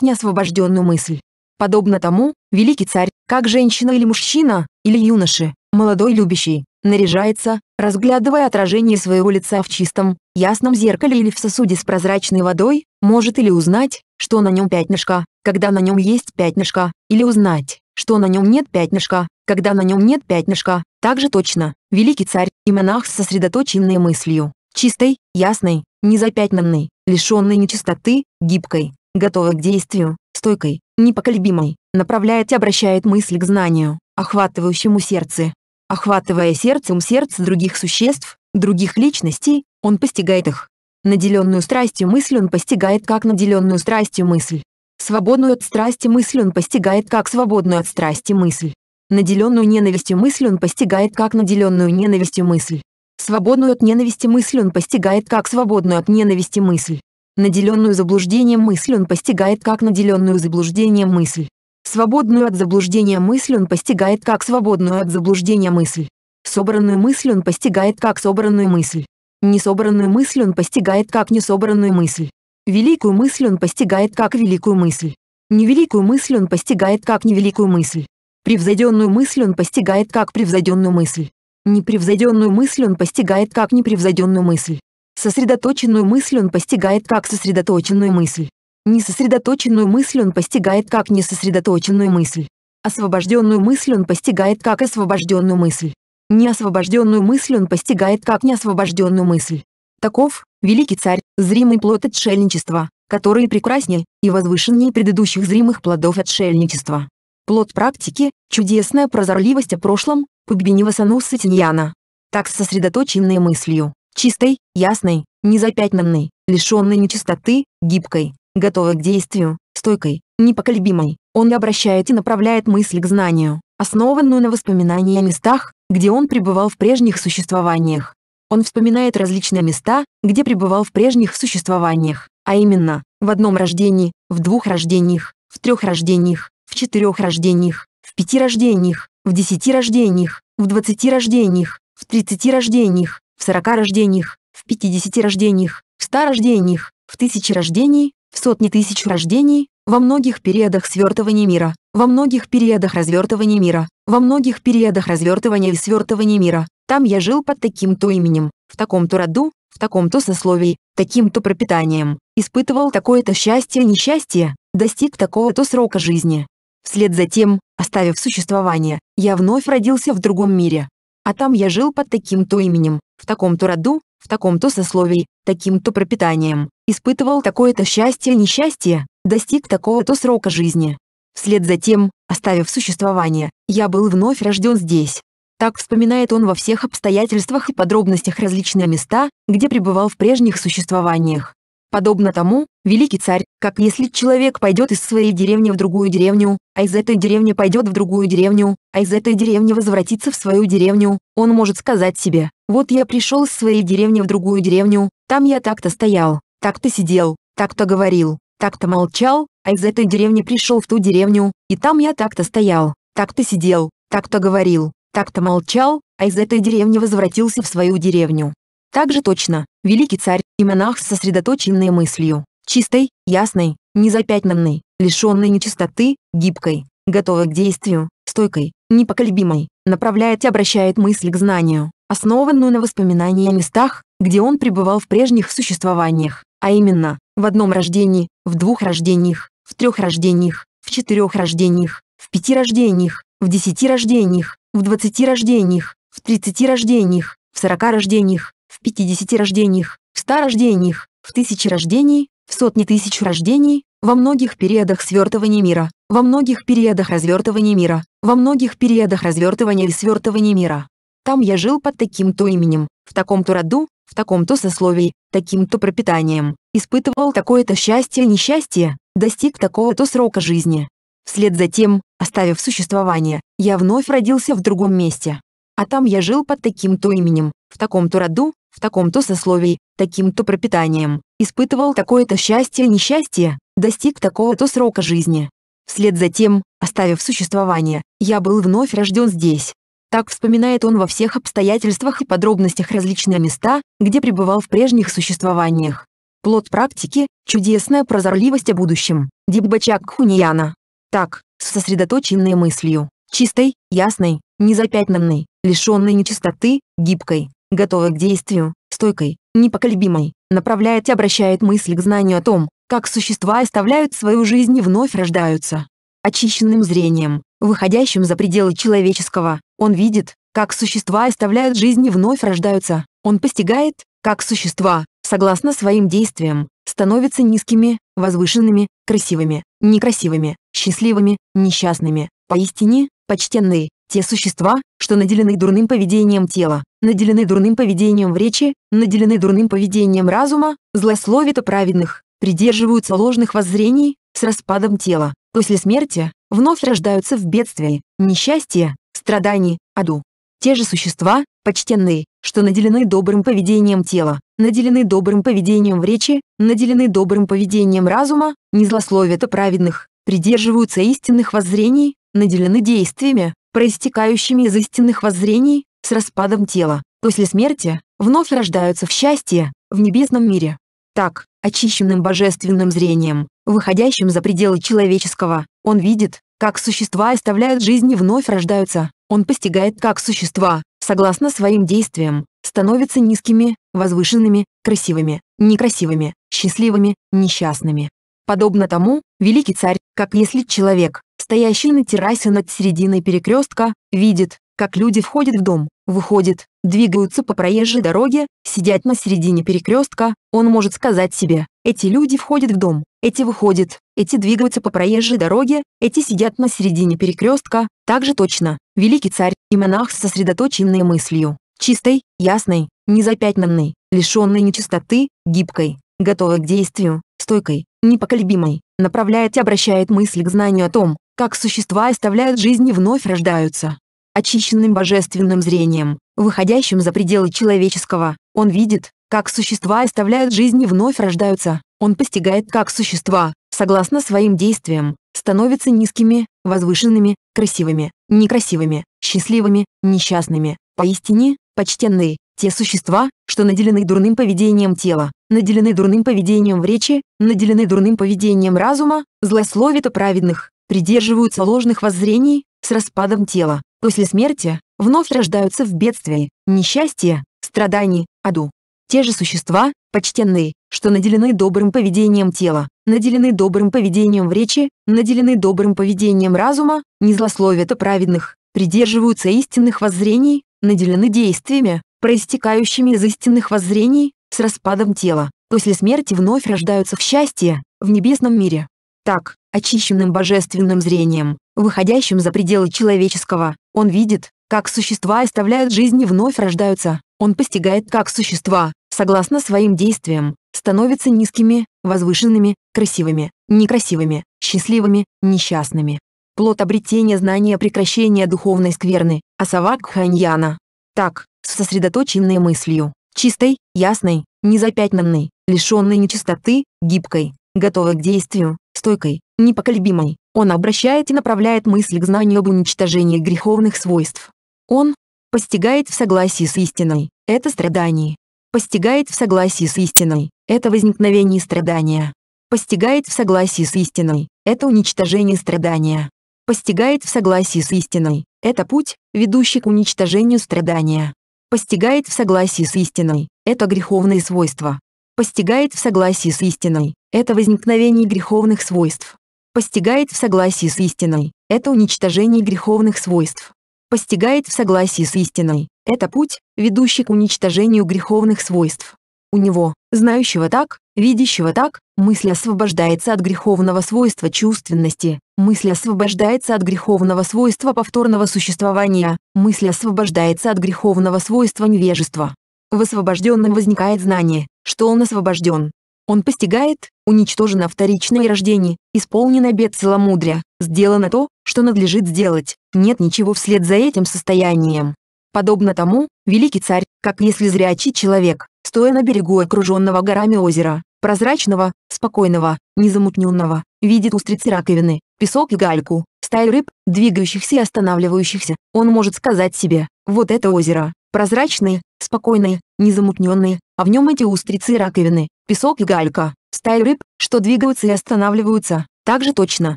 неосвобожденную мысль. Подобно тому, великий царь, как женщина или мужчина, или юноши, молодой любящий, наряжается, разглядывая отражение своего лица в чистом, ясном зеркале или в сосуде с прозрачной водой, может или узнать, что на нем пятнышко, когда на нем есть пятнышко, или узнать, что на нем нет пятнышка, когда на нем нет пятнышка, также точно, великий царь и монах сосредоточенной мыслью, чистой, ясной, незапятнанной, лишенной нечистоты, гибкой, готовой к действию, стойкой, непоколебимой, направляет и обращает мысль к знанию, охватывающему сердце. Охватывая сердцем сердце других существ, других личностей, он постигает их. Наделенную страстью мысль он постигает как наделенную страстью мысль. Свободную от страсти мысль он постигает как свободную от страсти мысль. Наделенную ненавистью мысль он постигает как наделенную ненавистью мысль. Свободную от ненависти мысль он постигает как свободную от ненависти мысль. Наделенную заблуждением мысль он постигает как наделенную заблуждением мысль. Свободную от заблуждения мысль он постигает как свободную от заблуждения мысль. Собранную мысль он постигает как собранную мысль. Несобранную мысль он постигает как несобранную мысль. Великую мысль он постигает как великую мысль. Невеликую мысль он постигает как невеликую мысль. Превзойденную мысль он постигает как превзойденную мысль. Непревзойденную мысль он постигает как непревзойденную мысль. Сосредоточенную мысль он постигает как сосредоточенную мысль. Несосредоточенную мысль он постигает как несосредоточенную мысль. Освобожденную мысль он постигает как освобожденную мысль. Неосвобожденную мысль он постигает как неосвобожденную мысль. Таков, великий царь, зримый плод отшельничества, который прекраснее и возвышеннее предыдущих зримых плодов отшельничества. Плод практики – чудесная прозорливость о прошлом, победнего Сануса Тиньяна. Так сосредоточенной мыслью, чистой, ясной, незапятнанной, лишенной нечистоты, гибкой, готовой к действию, стойкой, непоколебимой, он обращает и направляет мысль к знанию, основанную на воспоминании о местах, где он пребывал в прежних существованиях. Он вспоминает различные места, где пребывал в прежних существованиях, а именно, в одном рождении, в двух рождениях, в трех рождениях, в четырех рождениях, в пяти рождениях, в десяти рождениях, в двадцати рождениях, в тридцати рождениях, в сорока рождениях, в пятидесяти рождениях, в ста рождениях, в тысячи рождений, в сотни тысяч рождений, во многих периодах свертывания мира, во многих периодах развертывания мира, во многих периодах развертывания и свертывания мира. Там я жил под таким-то именем, в таком-то роду, в таком-то сословии, таким-то пропитанием, испытывал такое-то счастье и несчастье, достиг такого-то срока жизни, Вслед за тем, оставив существование, я вновь родился в другом мире. А там я жил под таким-то именем, в таком-то роду, в таком-то сословии, таким-то пропитанием, испытывал такое-то счастье и несчастье, достиг такого-то срока жизни. Вслед за тем, оставив существование, я был вновь рожден здесь. Так вспоминает он во всех обстоятельствах и подробностях различные места, где пребывал в прежних существованиях. Подобно тому, великий царь, как если человек пойдет из своей деревни в другую деревню, а из этой деревни пойдет в другую деревню, а из этой деревни возвратится в свою деревню, он может сказать себе, вот я пришел из своей деревни в другую деревню, там я так-то стоял, так-то сидел, так-то говорил, так-то молчал, а из этой деревни пришел в ту деревню, и там я так-то стоял, так-то сидел, так-то говорил, так-то молчал, а из этой деревни возвратился в свою деревню. Также точно, великий царь, и монах с сосредоточенной мыслью, чистой, ясной, незапятнанной, лишенной нечистоты, гибкой, готовой к действию, стойкой, непоколебимой, направляет и обращает мысль к знанию, основанную на воспоминании о местах, где он пребывал в прежних существованиях, а именно, в одном рождении, в двух рождениях, в трех рождениях, в четырех рождениях, в пяти рождениях, в десяти рождениях, в двадцати рождениях, в тридцати рождениях, в сорока рождениях, в 50 рождениях, в 100 рождениях, в тысячи рождений, в сотни тысяч рождений, во многих периодах свертывания мира, во многих периодах развертывания мира, во многих периодах развертывания и свертывания мира. Там я жил под таким-то именем, в таком-то роду, в таком-то сословии, таким-то пропитанием, испытывал такое-то счастье и несчастье, достиг такого-то срока жизни. Вслед за тем, оставив существование, я вновь родился в другом месте. А там я жил под таким-то именем, в таком-то роду, в таком-то сословии, таким-то пропитанием, испытывал такое-то счастье и несчастье, достиг такого-то срока жизни. Вслед за тем, оставив существование, я был вновь рожден здесь. Так вспоминает он во всех обстоятельствах и подробностях различные места, где пребывал в прежних существованиях. Плод практики – чудесная прозорливость о будущем. Диббачак Хуньяна. Так, с сосредоточенной мыслью, чистой, ясной, незапятнанной, лишенной нечистоты, гибкой, готовой к действию, стойкой, непоколебимой, направляет и обращает мысль к знанию о том, как существа оставляют свою жизнь и вновь рождаются. Очищенным зрением, выходящим за пределы человеческого, он видит, как существа оставляют жизнь и вновь рождаются. Он постигает, как существа, согласно своим действиям, становятся низкими, возвышенными, красивыми, некрасивыми, счастливыми, несчастными. Поистине, почтенные, те существа, что наделены дурным поведением тела, наделены дурным поведением в речи, наделены дурным поведением разума, злословит о праведных, придерживаются ложных воззрений, с распадом тела, после смерти, вновь рождаются в бедствии, несчастье, страдании, аду. Те же существа, почтенные, что наделены добрым поведением тела, наделены добрым поведением в речи, наделены добрым поведением разума, не злословят о праведных, придерживаются истинных воззрений, наделены действиями, проистекающими из истинных воззрений, с распадом тела, после смерти, вновь рождаются в счастье, в небесном мире. Так, очищенным божественным зрением, выходящим за пределы человеческого, он видит, как существа оставляют жизнь и вновь рождаются. Он постигает, как существа, согласно своим действиям, становятся низкими, возвышенными, красивыми, некрасивыми, счастливыми, несчастными. Подобно тому, великий царь, как если человек, стоящий на террасе над серединой перекрестка, видит, как люди входят в дом, выходят, двигаются по проезжей дороге, сидят на середине перекрестка, он может сказать себе, эти люди входят в дом, эти выходят, эти двигаются по проезжей дороге, эти сидят на середине перекрестка, также точно, великий царь и монах сосредоточенной мыслью, чистой, ясной, незапятнанной, лишенной нечистоты, гибкой, готовой к действию, стойкой, непоколебимой, направляет и обращает мысль к знанию о том, как существа оставляют жизнь и вновь рождаются, очищенным божественным зрением, выходящим за пределы человеческого. Он видит, как существа оставляют жизнь и вновь рождаются. Он постигает, как существа, согласно своим действиям, становятся низкими, возвышенными, красивыми, некрасивыми, счастливыми, несчастными. Поистине, почтенные, те существа, что наделены дурным поведением тела, наделены дурным поведением в речи, наделены дурным поведением разума, злословит о праведных, придерживаются ложных воззрений, с распадом тела, После смерти вновь рождаются в бедствии, несчастье, страдании, аду. Те же существа, почтенные, что наделены добрым поведением тела, наделены добрым поведением в речи, наделены добрым поведением разума, не злословят о праведных, придерживаются истинных воззрений, наделены действиями, проистекающими из истинных воззрений, с распадом тела. После смерти вновь рождаются в счастье, в небесном мире. Так, очищенным божественным зрением, выходящим за пределы человеческого. Он видит, как существа оставляют жизнь и вновь рождаются. Он постигает, как существа, согласно своим действиям, становятся низкими, возвышенными, красивыми, некрасивыми, счастливыми, несчастными. Плод обретения знания прекращения духовной скверны, Асавак Ханьяна. Так, с сосредоточенной мыслью, чистой, ясной, незапятнанной, лишенной нечистоты, гибкой, готовой к действию, стойкой, непоколебимой, он обращает и направляет мысль к знанию об уничтожении греховных свойств. Он постигает в согласии с истиной – это страдание. Постигает в согласии с истиной – это возникновение страдания. Постигает в согласии с истиной – это уничтожение страдания. Постигает в согласии с истиной – это путь, ведущий к уничтожению страдания. Постигает в согласии с истиной – это греховные свойства. Постигает в согласии с истиной – это возникновение греховных свойств постигает в согласии с истиной, это уничтожение греховных свойств. Постигает в согласии с истиной, это путь, ведущий к уничтожению греховных свойств. У него, знающего так, видящего так, мысль освобождается от греховного свойства чувственности, мысль освобождается от греховного свойства повторного существования, мысль освобождается от греховного свойства невежества. В освобожденном возникает знание, что он освобожден, он постигает, уничтожено вторичное рождение, исполнен обет целомудря, сделано то, что надлежит сделать, нет ничего вслед за этим состоянием. Подобно тому, великий царь, как если зрячий человек, стоя на берегу окруженного горами озера, прозрачного, спокойного, незамутненного, видит устрицы раковины, песок и гальку, стаи рыб, двигающихся и останавливающихся, он может сказать себе, вот это озеро, прозрачное, спокойное, незамутненное, а в нем эти устрицы и раковины, песок и галька, стаи рыб, что двигаются и останавливаются, также точно,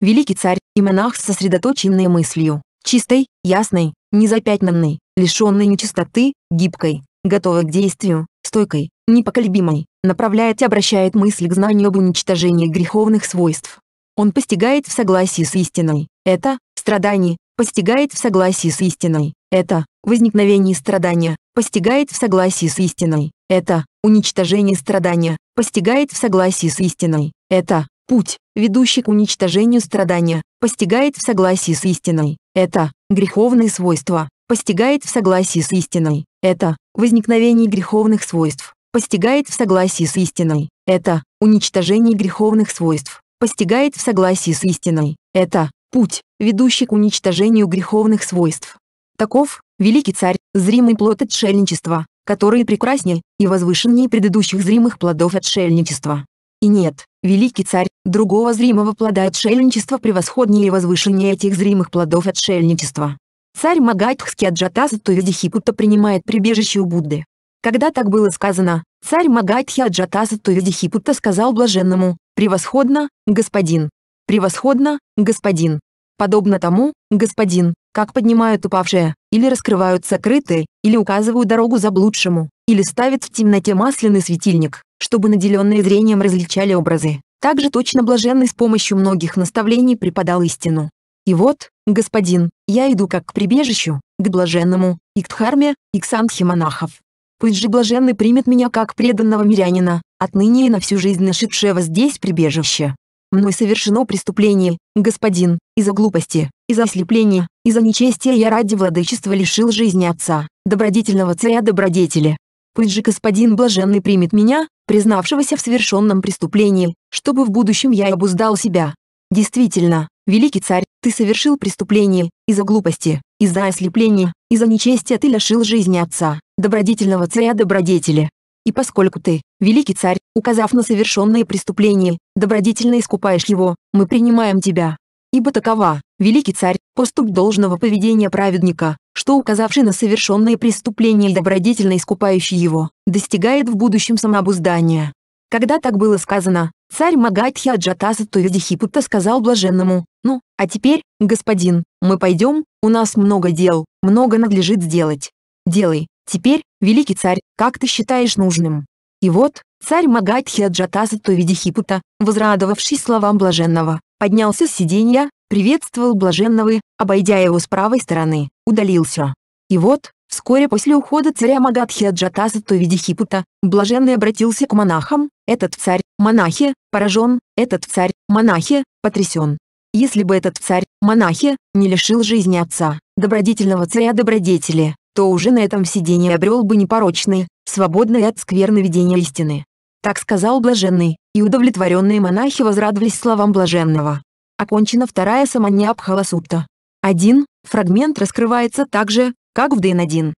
великий царь и монах сосредоточенной мыслью, чистой, ясной, незапятнанной, лишенной нечистоты, гибкой, готовой к действию, стойкой, непоколебимой, направляет и обращает мысль к знанию об уничтожении греховных свойств. Он постигает в согласии с истиной, это, страдание, постигает в согласии с истиной, это, возникновение страдания, постигает в согласии с истиной. Это уничтожение страдания, постигает в согласии с истиной. Это путь, ведущий к уничтожению страдания, постигает в согласии с истиной. Это греховные свойства, постигает в согласии с истиной. Это возникновение греховных свойств, постигает в согласии с истиной. Это уничтожение греховных свойств, постигает в согласии с истиной. Это путь, ведущий к уничтожению греховных свойств. Таков великий царь, зримый плод отшельничества, который прекрасней и возвышенней предыдущих зримых плодов отшельничества. И нет, великий царь, другого зримого плода отшельничества превосходнее и возвышеннее этих зримых плодов отшельничества. Царь Магадхский Аджатаса Тувидихипута принимает прибежище у Будды. Когда так было сказано, царь Магадхи Аджатаса Тувидихипута сказал блаженному, «Превосходно, господин! Превосходно, господин! Подобно тому, господин, как поднимают упавшее, или раскрывают сокрытое, или указывают дорогу заблудшему, или ставят в темноте масляный светильник, чтобы наделенные зрением различали образы. Также точно блаженный с помощью многих наставлений преподал истину. И вот, господин, я иду как к прибежищу, к блаженному, и к Дхарме, и к Сандхе монахов. Пусть же блаженный примет меня как преданного мирянина, отныне и на всю жизнь нашедшего здесь прибежище. Мной совершено преступление, господин, из-за глупости, из-за ослепления, из-за нечестия я ради владычества лишил жизни отца, добродетельного царя добродетели. Пусть же господин блаженный примет меня, признавшегося в совершенном преступлении, чтобы в будущем я обуздал себя. Действительно, великий царь, ты совершил преступление, из-за глупости, из-за ослепления, из-за нечестия ты лишил жизни отца, добродетельного царя добродетели и поскольку ты, великий царь, указав на совершенное преступление, добродетельно искупаешь его, мы принимаем тебя. Ибо такова, великий царь, поступь должного поведения праведника, что указавший на совершенное преступление добродетельно искупающий его, достигает в будущем самообуздания. Когда так было сказано, царь Магадхи Аджатаса Тувидихипутта сказал блаженному, «Ну, а теперь, господин, мы пойдем, у нас много дел, много надлежит сделать. Делай, теперь, великий царь, как ты считаешь нужным?» И вот, царь Магадхи Аджатаза Товидихипута, возрадовавшись словам блаженного, поднялся с сиденья, приветствовал блаженного и, обойдя его с правой стороны, удалился. И вот, вскоре после ухода царя Магадхи Аджатаза Товидихипута, блаженный обратился к монахам, этот царь, монахи, поражен, этот царь, монахи, потрясен. Если бы этот царь, монахи, не лишил жизни отца, добродетельного царя добродетели, то уже на этом сиденье обрел бы непорочное, свободное от скверны видения истины. Так сказал блаженный, и удовлетворенные монахи возрадовались словам блаженного. Окончена вторая саманья Абхаласутта. 1. Фрагмент раскрывается так же, как в Дейн-1.